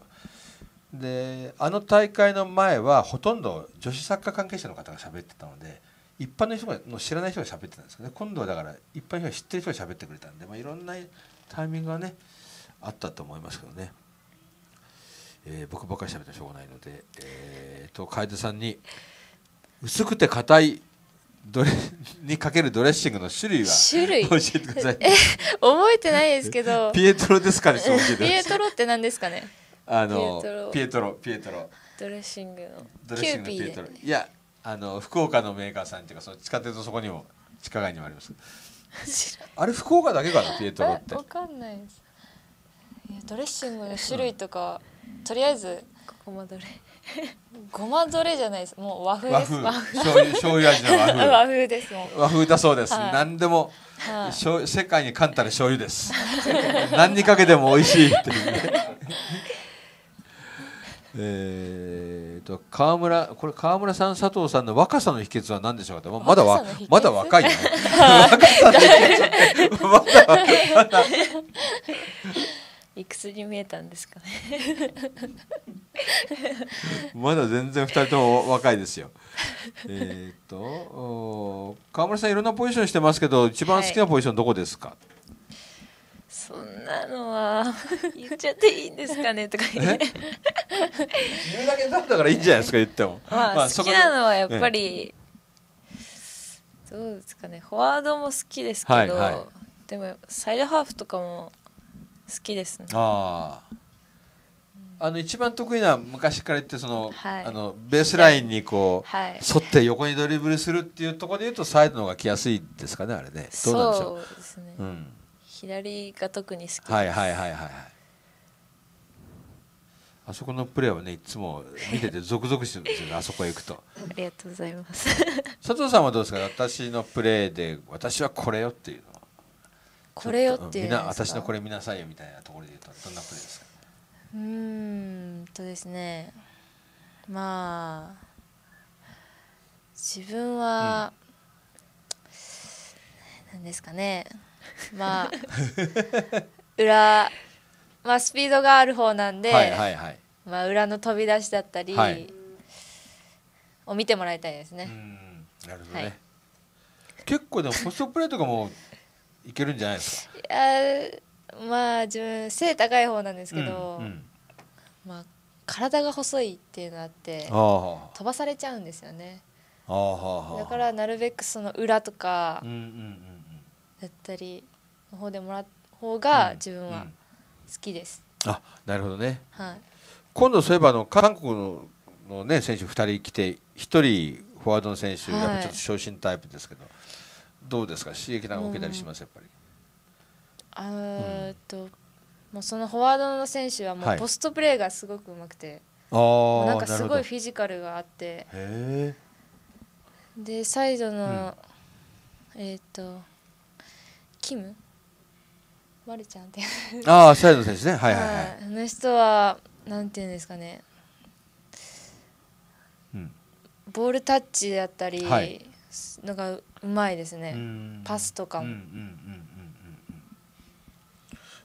であの大会の前はほとんど女子サッカー関係者の方が喋ってたので一般の人がの知らない人が喋ってたんですよね今度はだから一般の人が知ってる人が喋ってくれたんで、まあ、いろんなタイミングがねあったと思いますけどね、えー、僕ばかり喋ってしょうがないので、えーと、楓さんに薄くて硬いどれ にかけるドレッシングの種類は種類教えてください。え覚えてないですけど。ピエトロですかね。ピエトロって何ですかね。あのピエトロピエトロドレッシングのドレッシングのピエトロいやあの福岡のメーカーさんっていうかその地下鉄のそこにも地下街にもあります。あれ福岡だけかなピエトロってわかんないですいやドレッシングの種類とか、うん、とりあえずごまドれ。ごまドれじゃないですもう和風です和風醤油醤油味の和風 和風です和風だそうです、はい、何でも、はい、しょ世界に簡単に醤油です何にかけても美味しいっていうねえーと、川村これ川村さん佐藤さんの若さの秘訣は何でしょうかまだはまだ若い、若さの秘訣まだいくつに見えたんですかねまだ全然二人とも若いですよ。えっと川村さんいろんなポジションしてますけど一番好きなポジションどこですか、はいそんなのは 言っちゃっていいんですかねとか言うだけだったからいいんじゃないですか言っても、まあ、まあ、好きなのはやっぱり、どうですかねフォワードも好きですけど、はいはい、でもサイドハーフとかも好きですねああの一番得意な昔から言ってその、はい、あのベースラインにこう、はい、沿って横にドリブルするっていうところで言うとサイドの方が来やすいですかねあれねどうなんでしょうそうですね、うん左が特に好きですはいはいはいはいあそこのプレーはねいつも見てて ゾクゾクしてるんですよねあそこへ行くとありがとうございます佐藤さんはどうですか私のプレーで私はこれよっていうのはこれよっていうみな私のこれ見なさいよみたいなところで言うとどんなプレーですかうんとですねまあ自分は、うん、なんですかねまあ裏、まあ、スピードがある方なんで、はいはいはい、まあ、裏の飛び出しだったり、はい、を見てもらいたいですね。なるほどね、はい、結構でもポストプレーとかもいけるんじゃないですかいやまあ自分背高い方なんですけど、うんうん、まあ、体が細いっていうのあって飛ばされちゃうんですよね。だからなるべくその裏とか、うんうんうんだったりの方でもらう方が自分は好きです。うんうん、あなるほどね、はい、今度そういえばあの韓国のの、ね、選手2人来て1人フォワードの選手、はい、やっぱちょっと昇進タイプですけどどうですか刺激なんか受けたりします、うん、やっぱり。あっと、うん、もうそのフォワードの選手はもうポストプレーがすごくうまくて、はい、なんかすごいフィジカルがあってでサイドの、うん、えっ、とキムマルちゃんってああサイドの選手ねはいはいはい、あの人はなんていうんですかね、うん、ボールタッチだったり、はい、なんかうまいですねパスとかも、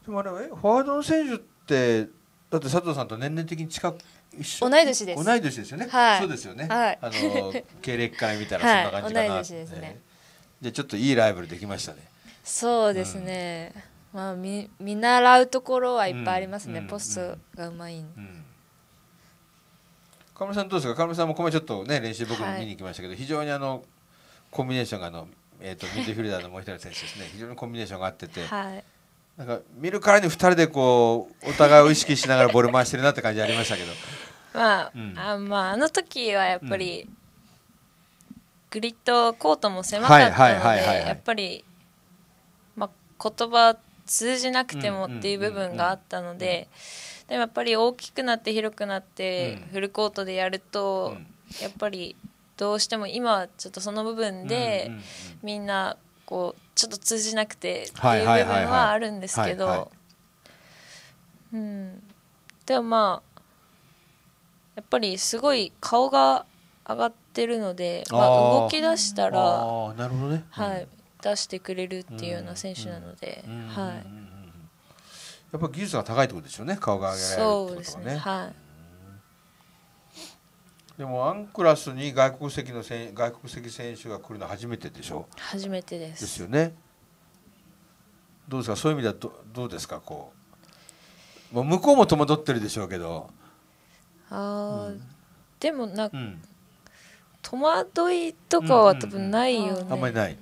でもあれえフォワードの選手ってだって佐藤さんと年齢的に近く同い年です同い年ですよね、はい、そうですよね、はい、あの経歴から見たらそんな感じかな、はい、同い年ですね、えー、でちょっといいライバルできましたねそうですね、うん、まあ見見習うところはいっぱいありますね、ポストがうまい、うん、河村さんどうですか河村さんもこのちょっとね練習僕も見に行きましたけど、はい、非常にあのコンビネーションがあの、えーと、とミッドフィルダーのもう一人の選手ですね非常にコンビネーションが合ってて、はい、なんか見るからに2人でこうお互いを意識しながらボール回してるなって感じありましたけど まあうん、あまああの時はやっぱり、うん、グリッドコートも狭かったのでやっぱり言葉通じなくてもっていう部分があったのででもやっぱり大きくなって広くなってフルコートでやるとやっぱりどうしても今はちょっとその部分でみんなこうちょっと通じなくてっていう部分はあるんですけどうんでもまあやっぱりすごい顔が上がってるので、まあ、動き出したらなるほどね、はい出してくれるっていうような選手なので、はい。やっぱ技術が高いってことですよね。顔が上げられるそうですね。はい。でもアンクラスに外国籍のせ外国籍選手が来るのは初めてでしょ。初めてです。ですよね。どうですかそういう意味ではどどうですかこう、まあ、向こうも戸惑ってるでしょうけど。ああ、うん、でもなんか、うん、戸惑いとかは多分ないよね。うん、あんまりない。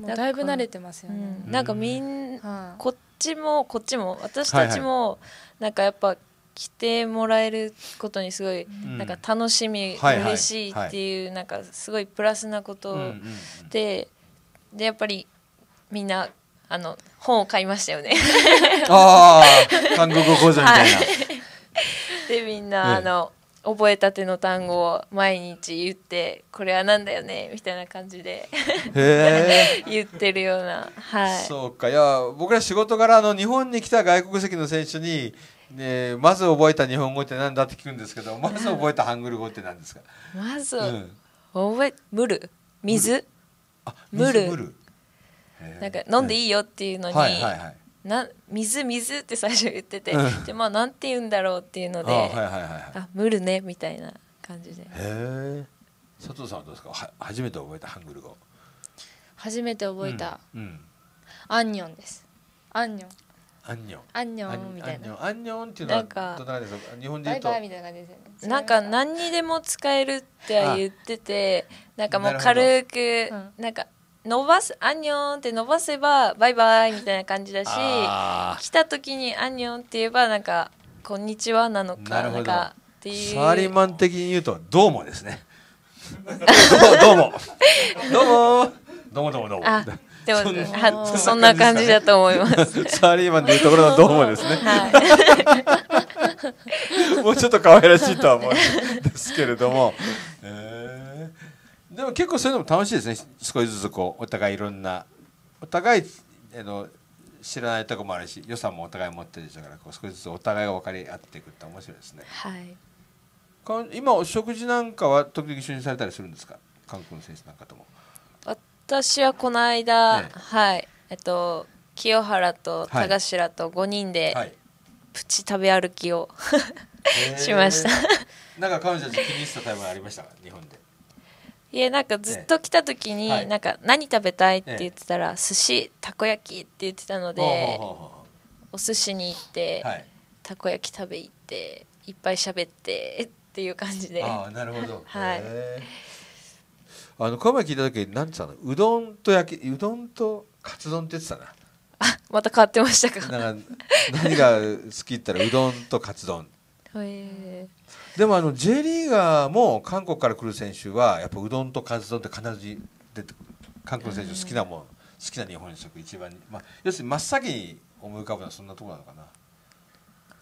もうだいぶ慣れてますよね、うん、なんかみん、はあ、こっちもこっちも私たちも、なんかやっぱ来てもらえることにすごい、なんか楽しみ、はい嬉しいっていう、なんかすごいプラスなことで、でやっぱりみんなあの本を買いましたよねああ韓国語講座みたいな、はい、でみんな、あの覚えたての単語を毎日言ってこれはなんだよねみたいな感じで 言ってるような、はい、そうかいや僕ら仕事柄の日本に来た外国籍の選手に、ね、まず覚えた日本語ってなんだって聞くんですけどまず覚えたハングル語って何ですかまず、うん、覚えムル水ムルなんか飲んでいいよっていうのに、はいはいはいな水水って最初言ってて、でまあなんて言うんだろうっていうので、あ、はいムルねみたいな感じで。へえ。佐藤さんはどうですか。は初めて覚えたハングル語。初めて覚えた。うん。アンニョンです。アンニョン。アンニョン。アンニョンみたいな。アンニョンっていうのはなんか日本人バイバイみたいな感じですよね。なんか何にでも使えるって言ってて、なんかもう軽くなんか。伸ばすアンニョンって伸ばせばバイバイみたいな感じだし来た時にアンニョンって言えばなんかこんにちはなのかなんかっていうサーリーマン的に言うとどうもですね どうもどうもどうもどうもどうもでもそそんな感じだと思います、サーリーマンでいうところのどうもですね、はい、もうちょっと可愛らしいとは思うんですけれども、えーでも結構そういうのも楽しいですね少しずつこうお互いいろんなお互いあの知らないとこもあるし予算もお互い持ってるでしょうからこう少しずつお互いが分かり合っていくって面白いですね。はい今お食事なんかは時々一緒にされたりするんですか韓国の選手なんかとも私はこの間、ね、はいえっと清原と田頭と5人で、プチ食べ歩きを しました、えー、なんか彼女たち気にしたタイムありました日本でいやなんかずっと来た時に、なんか何食べたいって言ってたら、寿司たこ焼きって言ってたので、お寿司に行って、はいたこ焼き食べ行っていっぱい喋ってっていう感じでああなるほど はいあのこの前聞いた時何て言ったのうどんと焼きうどんとカツ丼って言ってたなあまた変わってましたかなんか何が好きって言ったらうどんとカツ丼でもあの J リーガーも韓国から来る選手はやっぱうどんとカツ丼って必ず出てくる韓国の選手好きなもん、好きな日本食一番まあ、要するに真っ先に思い浮かぶのはそんなとこなのかな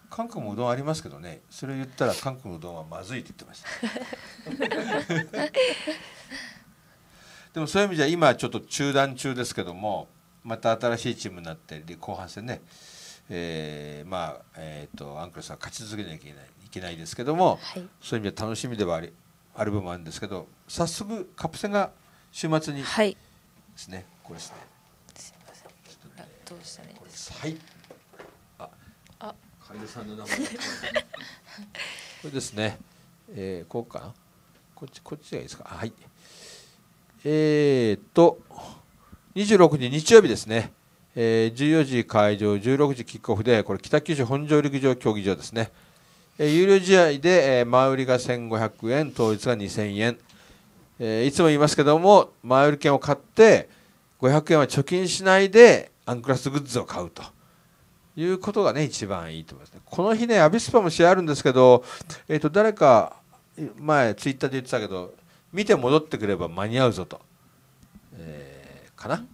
韓国もうどんありますけどねそれ言ったら韓国のうどんはまずいって言ってました でもそういう意味じゃ今ちょっと中断中ですけどもまた新しいチームになって後半戦ねえー、まあ、えーと、アンクルさん勝ち続けなきゃいけないいけないですけども、はい、そういう意味で楽しみではありある部分もあるんですけど早速カップ戦が週末にですね、はい、これですね。すみません。ね、どうしたらいいですか。はい。あ、あ、楓さんの名前。これですね。えー、こうかな。こっちこっちがいいですか。はい。えー、っと、十六日日曜日ですね。えー、14時会場、16時キックオフで、これ北九州本庄陸上競技場ですね。えー、有料試合で、えー、前売りが1500円、当日が2000円。えー、いつも言いますけども、前売り券を買って、500円は貯金しないで、アンクラスグッズを買うと。いうことがね、一番いいと思います、ね。この日ね、アビスパも試合あるんですけど、えっ、ー、と、誰か、前、ツイッターで言ってたけど、見て戻ってくれば間に合うぞと。えー、かな。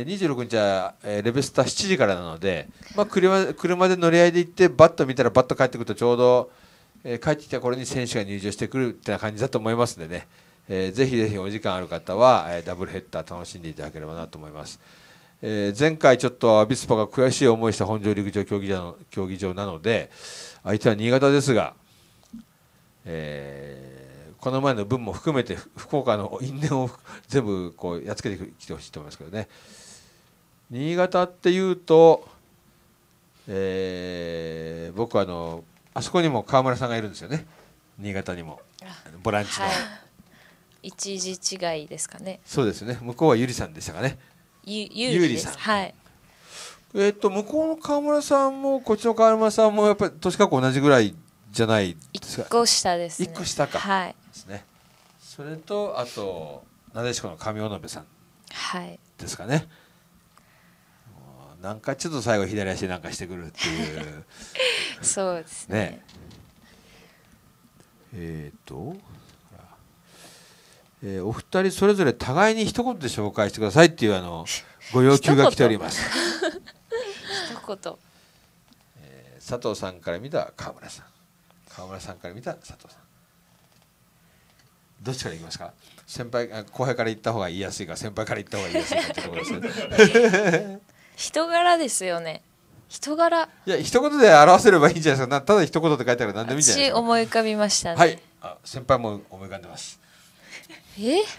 26日はレベスタ7時からなので、まあ、車車で乗り合いで行ってバッと見たらバッと帰ってくるとちょうど、え帰ってきた頃に選手が入場してくるってな感じだと思いますのでね、えー、ぜひぜひお時間ある方は、えダブルヘッダー楽しんでいただければなと思います。えー、前回ちょっとアビスパが悔しい思いした本庄陸上競技場の競技場なので相手は新潟ですが、えー、この前の分も含めて福岡の因縁を全部こうやっつけてきてほしいと思いますけどね。新潟っていうと、えー、僕あのあそこにも川村さんがいるんですよね新潟にもボランチの、は一時違いですかねそうですね向こうはゆりさんでしたかねゆゆりさんはいえっと向こうの川村さんもこっちの川村さんもやっぱり年格同じぐらいじゃないですか1個下ですね1個下かはいですねそれとあとなでしこの上尾延さんですかね、はいなんかちょっと最後左足なんかしてくるっていう そうですね、ね、えっ、ー、と、えー、お二人それぞれ互いに一言で紹介してくださいっていうあのご要求が来ております一言、え佐藤さんから見た川村さん川村さんから見た佐藤さんどっちからいきますか先輩後輩から言った方が言いやすいか先輩から言った方が言いやすいかってところですね人柄ですよね人柄いや一言で表せればいいんじゃないですかただ一言って書いてある何でもいいないですか私思い浮かびましたねはいあ先輩も思い浮かんでますえ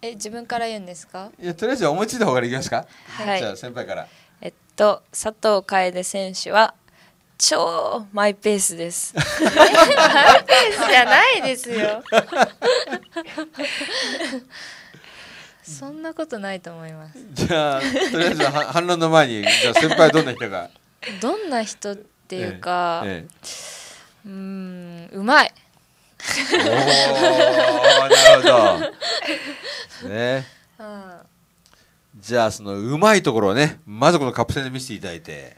え自分から言うんですかいやとりあえず思いついた方がいいですかはいじゃあ先輩からえっと佐藤楓選手は超マイペースです。マイペースじゃないですよ。そんなことないと思います。じゃあとりあえず反論の前にじゃあ先輩どんな人が。どんな人っていうか、えええ、うんうまい。おなるほど。ね。うん。じゃあそのうまいところをねまずこのカップ戦で見せていただいて。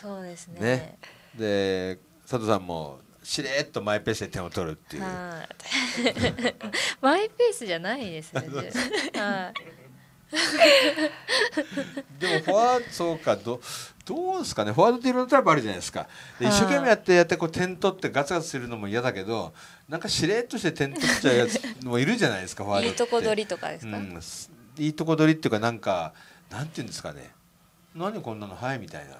そうですね、ね、で佐藤さんもしれっとマイペースで点を取るっていうマイペースじゃないですねでもフォワードそうかどどうですかねフォワードっていろんなタイプあるじゃないですか一生懸命やってやってこう点取ってガツガツするのも嫌だけどなんかしれっとして点取っちゃうやつもいるじゃないですかフォワードいいとこ取りとかですか、うん、いいとこ取りっていうかなんかなんていうんですかね何こんなのはいみたいな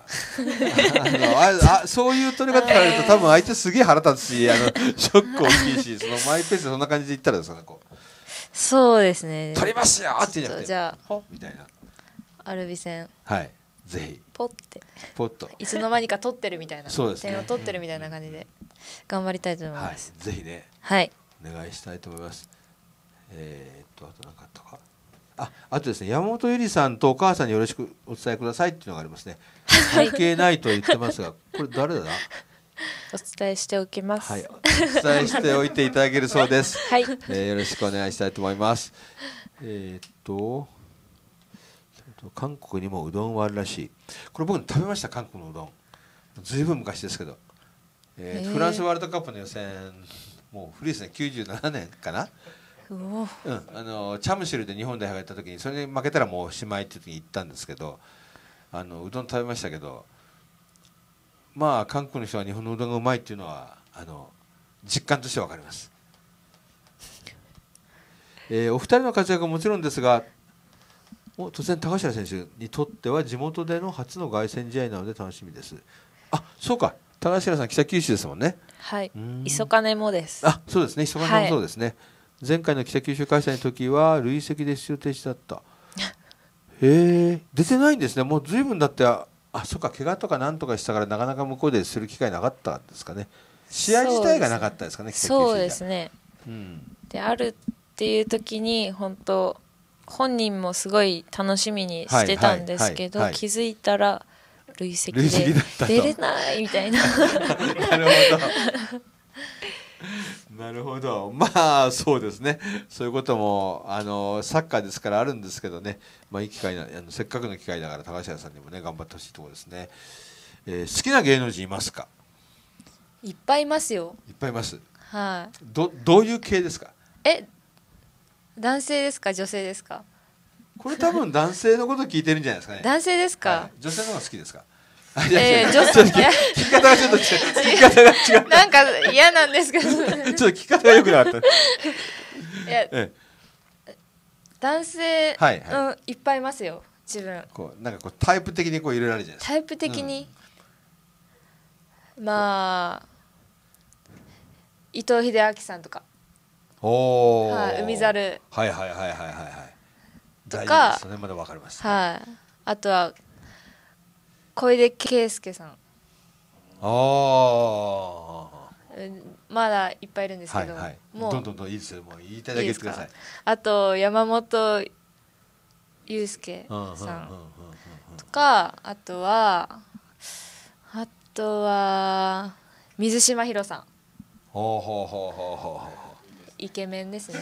ああそういう取り方されると多分相手すげえ腹立つしあのショック大きいしそのマイペースでそんな感じで言ったらですかねこうそうですね取りますよって言じゃてじゃあみたいなアルビ戦はいぜひポッてポッといつの間にか取ってるみたいなそうです、ね、点を取ってるみたいな感じで頑張りたいと思います、はい、ぜひねはいお願いしたいと思いますえー、っとあとなんかああとですね山本ゆりさんとお母さんによろしくお伝えくださいっていうのがありますね 関係ないと言ってますがこれ誰だお伝えしておきます、はい、お伝えしておいていただけるそうです、はいえー、よろしくお願いしたいと思いますえー、っと韓国にもうどんはあるらしいこれ僕食べました韓国のうどんずいぶん昔ですけど、えー、フランスワールドカップの予選もう古いですね97年かなうん、あのチャムシルで日本で入った時にそれに負けたらもうおしまいって時に行ったんですけどあのうどん食べましたけどまあ韓国の人は日本のうどんがうまいっていうのはあの実感として分かります、えー、お二人の活躍はもちろんですがお突然高橋選手にとっては地元での初の凱旋試合なので楽しみですあそうか高橋さん北九州ですもんねはい磯金もですあそうですね磯金もそうですね、はい前回の北九州開催の時は累積で出場停止だった へえ出てないんですねもう随分だってあそっか怪我とかなんとかしたからなかなか向こうでする機会なかったんですかね試合自体がなかったですかねそうですね、うん、であるっていう時に本当本人もすごい楽しみにしてたんですけど、気づいたら累積で出れないみたいな なるほど なるほど、まあそうですね、そういうこともあのサッカーですからあるんですけどね、まあ、いい機会なあのせっかくの機会だから、高橋さんにもね、頑張ってほしいところですね、えー、好きな芸能人いますかいっぱいいますよ。いっぱいいます。はい、どどういう系ですかえ男性ですか女性ですかこれ多分男性のこと聞いてるんじゃないですかね男性ですか、はい、女性の方が好きですかえー、女性聞き方がちょっと違う。聞き方が違う。なんか嫌なんですけど。ちょっと聞き方がよくなかった。いや、ええ、男性、はいはい、うん、いっぱいいますよ。自分。こうなんかこうタイプ的にこういろいろあるじゃないですか。タイプ的に、うん、まあ伊藤英明さんとか。おお、はい、海猿。はいはいはいはいはいはい。とか。それまでわかりました、はい、あとは小出圭介さんああまだいっぱいいるんですけど、はいはい、もうどんどんどんいいですよもう言いただけくださいあと山本裕介さんとかあとはあとは水島ひろさんほうほうほうほうほうほうイケメンですね。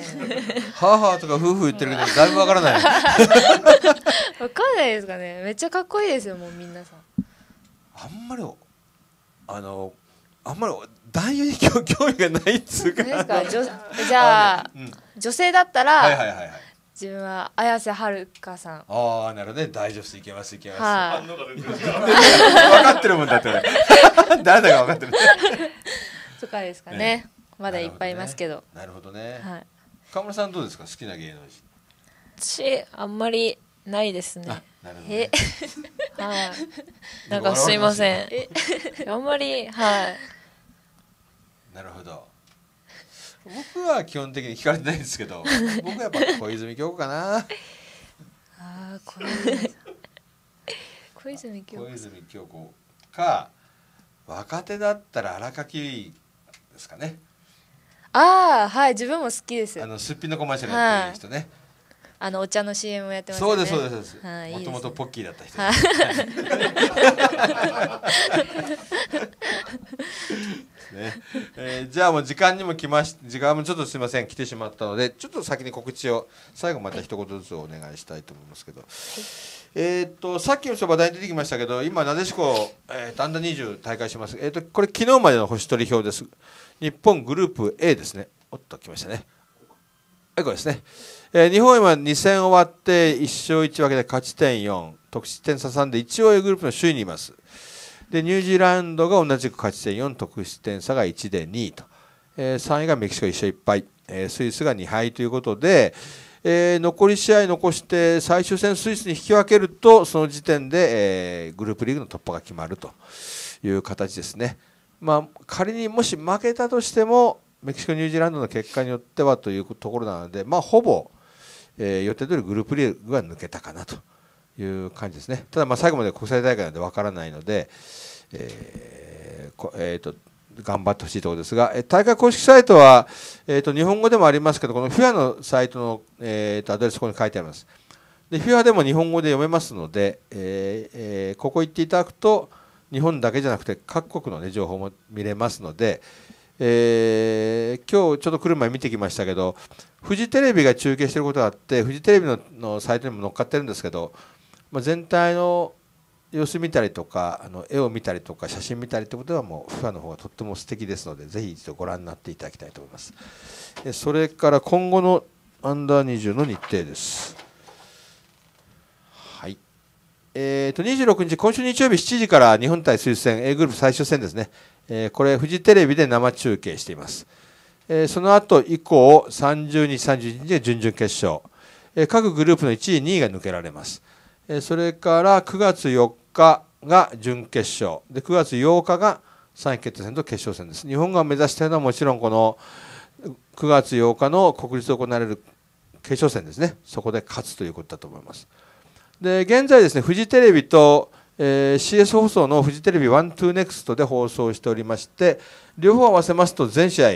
母とか夫婦言ってるけど、だいぶわからない。わかんないですかね。めっちゃかっこいいですよ、もうみんなさん。あんまりあのあんまり男優に興味がないっつうかじゃあ、うん、女性だったら、はいはいはいはい、自分は綾瀬はるかさんああなるほどね大丈夫ですいけますいけます、はい、分かってるもんだって誰だか分かってるとかですかね、ね、まだいっぱいいますけどなるほどね、はい、川村さんどうですか好きな芸能人ちあんまりないですねな はい。なんかすいません。あんまり、はい。なるほど。僕は基本的に聞かれてないんですけど、僕はやっぱ小泉京子かな。ああ、これ。小泉京子。小泉京子か。若手だったら荒垣ですかね。ああ、はい、自分も好きです。あのすっぴんのコマーシャルやってる人ね。あのお茶の CM をやってまし、ね、そうですそうです。もともとポッキーだった人。ね、えー、じゃあもう時間にも来まし時間もちょっとすみません来てしまったのでちょっと先に告知を最後また一言ずつお願いしたいと思いますけど、はい、えっとさっきの話題に出てきましたけど今なでしこ、えー、アンダー20大会しますえー、っとこれ昨日までの星取り表です日本グループ A ですねおっと来ましたねはいこれですね。えー、日本は2戦終わって1勝1分けで勝ち点4得失点差3で一応 A グループの首位にいますでニュージーランドが同じく勝ち点4得失点差が1で2位と、えー、3位がメキシコ1勝1敗、えー、スイスが2敗ということで、えー、残り試合残して最終戦スイスに引き分けるとその時点で、えー、グループリーグの突破が決まるという形ですね。まあ、仮にもし負けたとしてもメキシコ、ニュージーランドの結果によってはというところなので、まあ、ほぼえー、予定通りグループリーグは抜けたかなという感じですね。ただ、ま最後まで国際大会なんで分からないので、えーえーと、頑張ってほしいところですが、え大会公式サイトは、えーと、日本語でもありますけど、この FIA のサイトの、えーと、アドレス、ここに書いてあります。で FIA でも日本語で読めますので、えー、えー、ここ行っていただくと、日本だけじゃなくて各国の、ね、情報も見れますので、えー、今日ちょっと車見てきましたけど、フジテレビが中継していることがあってフジテレビののサイトにも載っかってるんですけど、まあ、全体の様子見たりとかあの絵を見たりとか写真見たりってことはもうファの方がとっても素敵ですのでぜひ一度ご覧になっていただきたいと思いますそれから今後のアンダー20の日程ですはいえーと、と26日今週日曜日7時から日本対推薦ス A グループ最終戦ですね、えー、これフジテレビで生中継していますえその後以降30日31日で準々決勝、え各グループの1位2位が抜けられます、えそれから9月4日が準決勝で9月8日が3位決定戦と決勝戦です日本が目指しているのはもちろんこの9月8日の国立で行われる決勝戦ですねそこで勝つということだと思いますで現在ですねフジテレビとえー、CS 放送のフジテレビワン1ーネクストで放送しておりまして両方合わせますと全試合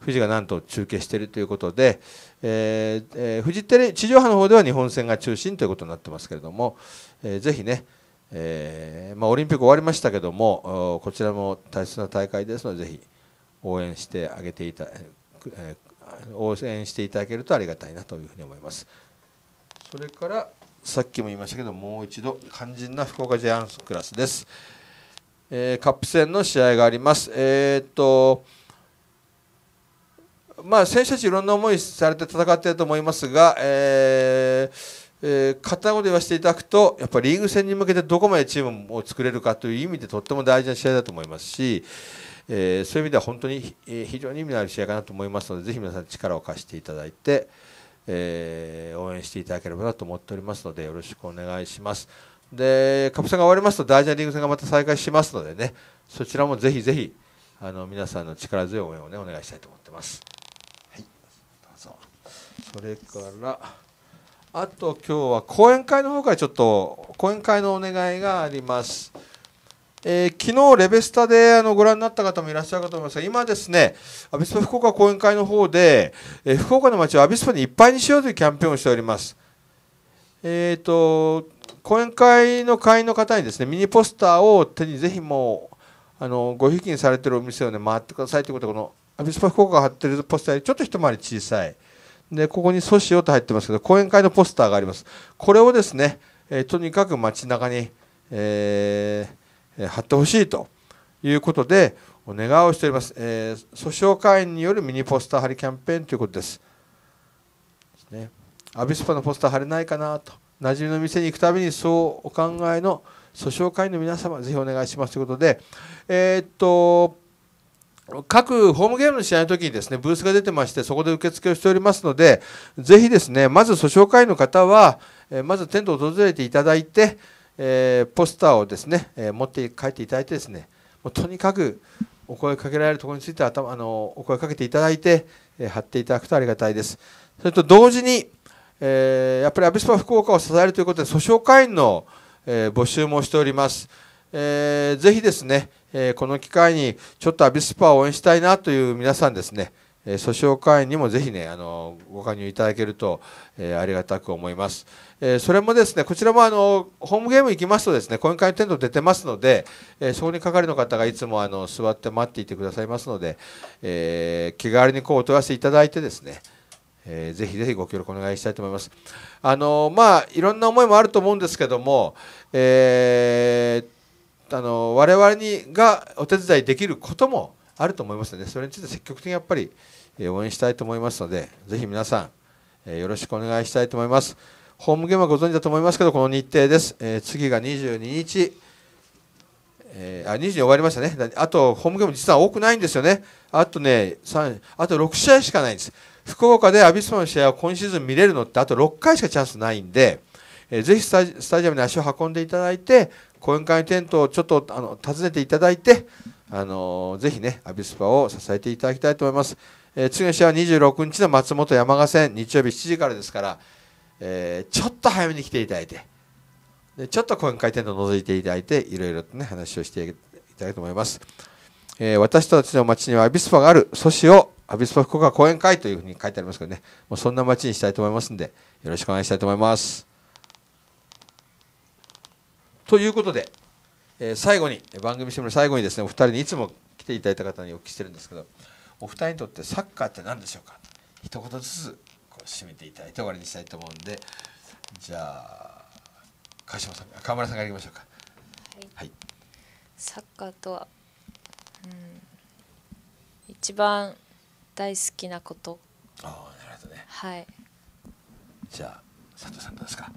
富士がなんと中継しているということで、えーえー、フテレ地上波の方では日本戦が中心ということになってますけれども、えー、ぜひね、えーまあ、オリンピック終わりましたけどもこちらも大切な大会ですのでぜひ応援してあげていた、えー、応援していただけるとありがたいなというふうに思いますそれからさっきも言いましたけどもう一度肝心な福岡ジェアンスクラスです、えー、カップ戦の試合がありますえー、っとまあ、選手たちいろんな思いされて戦っていると思いますが、えーえー、片言で言わせていただくと、やっぱりリーグ戦に向けてどこまでチームを作れるかという意味でとっても大事な試合だと思いますし、えー、そういう意味では本当に、えー、非常に意味のある試合かなと思いますので、ぜひ皆さん力を貸していただいて、えー、応援していただければなと思っておりますので、よろしくお願いします。で、カププルが終わりますと、大事なリーグ戦がまた再開しますのでね、そちらもぜひぜひ、あの皆さんの力強い応援を、ね、お願いしたいと思ってます。それからあと今日は講演会の方からちょっと講演会のお願いがあります。えー、昨日レベスタであのご覧になった方もいらっしゃるかと思いますが、今ですね、アビスパ福岡講演会の方で、えー、福岡の街をアビスパにいっぱいにしようというキャンペーンをしております。えっ、ー、と、講演会の会員の方にですね、ミニポスターを手にぜひもう、あの、ご引きにされてるお店をね、回ってくださいということで、このアビスパ福岡が貼ってるポスターよりちょっと一回り小さい。でここに「阻止をと入ってますけど講演会のポスターがありますこれをですね、えー、とにかく街中に、えー、貼ってほしいということでお願いをしております、えー、訴訟会員によるミニポスター貼りキャンペーンということですねアビスパのポスター貼れないかなと馴染みの店に行くたびにそうお考えの訴訟会員の皆様ぜひお願いしますということでえー、っと各ホームゲームの試合の時にですね、ブースが出てまして、そこで受付をしておりますので、ぜひですね、まず訴訟会の方は、えまずテントを訪れていただいて、えポスターをですね、え持って帰っていただいてですね、もうとにかくお声かけられるところについて頭あのお声かけていただいて、え貼っていただくとありがたいです。それと同時に、えー、やっぱりアビスパ福岡を支えるということで、訴訟会員の、え募集もしております。えぜひですね、えこの機会にちょっとアビスパを応援したいなという皆さんですね、え訴訟会員にもぜひねあのご加入いただけると、えありがたく思います、えそれもですねこちらもあのホームゲーム行きますとですねコイン会テント出てますので、えそこに係の方がいつもあの座って待っていてくださいますので、え気軽にこうお問い合わせいただいてですねえぜひぜひご協力お願いしたいと思います。あのまあいろんな思いもあると思うんですけども、えーあの我々にがお手伝いできることもあると思いますのでそれについて積極的にやっぱり応援したいと思いますのでぜひ皆さんえよろしくお願いしたいと思いますホームゲームはご存知だと思いますけどこの日程です、えー、次が22日、えー、あ22終わりましたねあとホームゲーム実は多くないんですよねあとね3あと6試合しかないんです福岡でアビスパの試合を今シーズン見れるのってあと6回しかチャンスないんで、えー、ぜひスタジアムに足を運んでいただいて講演会テントをちょっとあの訪ねていただいて、あのぜひね、アビスパを支えていただきたいと思います。えー、次の試合は26日の松本山賀戦、日曜日7時からですから、えー、ちょっと早めに来ていただいて、でちょっと講演会テントを覗いていただいて、いろいろとね、話をしていただきたいと思います。えー、私たちの町にはアビスパがある、阻止をアビスパ福岡講演会というふうに書いてありますけどね、もうそんな町にしたいと思いますんで、よろしくお願いしたいと思います。ということで、えー、最後に番組 CM の最後にですねお二人にいつも来ていただいた方にお聞きしてるんですけどお二人にとってサッカーって何でしょうか一言ずつこう締めていただいて終わりにしたいと思うんでじゃあ川島さん川村さんからいきましょうか。はい、はい、サッカーとは、うん、一番大好きなこと。ああなるほどね。はい。じゃあ佐藤さんどうですか。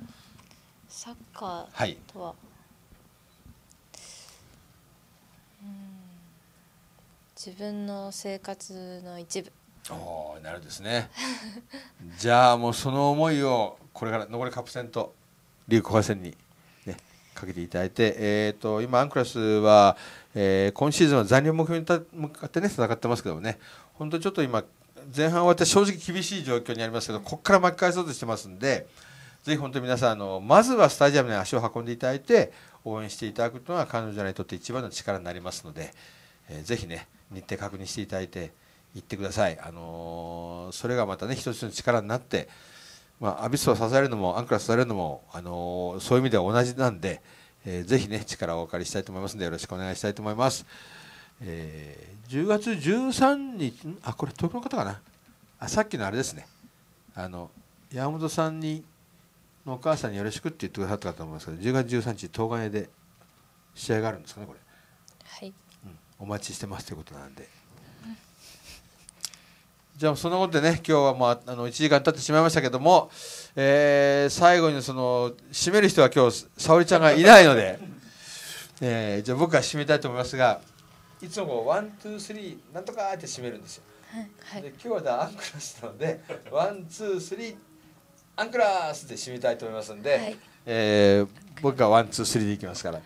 サッカーとは、はい自分の生活の一部おなるですね じゃあもうその思いをこれから残りカップ戦と竜後輩戦に、ね、かけていただいて、えーと、今アンクラスは、えー、今シーズンは残留目標に向かってね戦ってますけどもね本当ちょっと今前半終わって正直厳しい状況にありますけどここから巻き返そうとしてますんでぜひ本当に皆さんあのまずはスタジアムに足を運んでいただいて応援していただくというのは彼女にとって一番の力になりますので、えー、ぜひね日程確認していただいて行ってください、あのー、それがまたね一つの力になって、まあ、アビスを支えるのもアンクラ支えるのも、あのー、そういう意味では同じなんで、えー、ぜひね力をお借りしたいと思いますのでよろしくお願いしたいと思います、えー、10月13日あこれ東京の方かなあさっきのあれですねあの山本さんにのお母さんによろしくって言ってくださったかと思いますけど10月13日東金で試合があるんですかねこれお待ちしてますということなんで。じゃあそんなことでね今日はもうあの1時間経ってしまいましたけども、えー、最後にその締める人は今日沙織ちゃんがいないので、えー、じゃあ僕が締めたいと思いますがいつもワンツースリーなんとかって締めるんですよ。はい、で今日はアンクラスなのでワンツースリーアンクラスで締めたいと思いますんで、はい、えー、僕がワンツースリーでいきますから、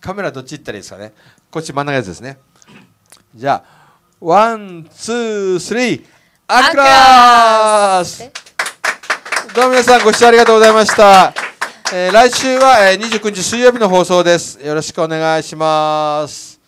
カメラどっち行ったらいいですかねこっち真ん中やつですね。じゃあワンツースリーアクラスどうも皆さんご視聴ありがとうございました、えー、来週は、えー、29日水曜日の放送ですよろしくお願いします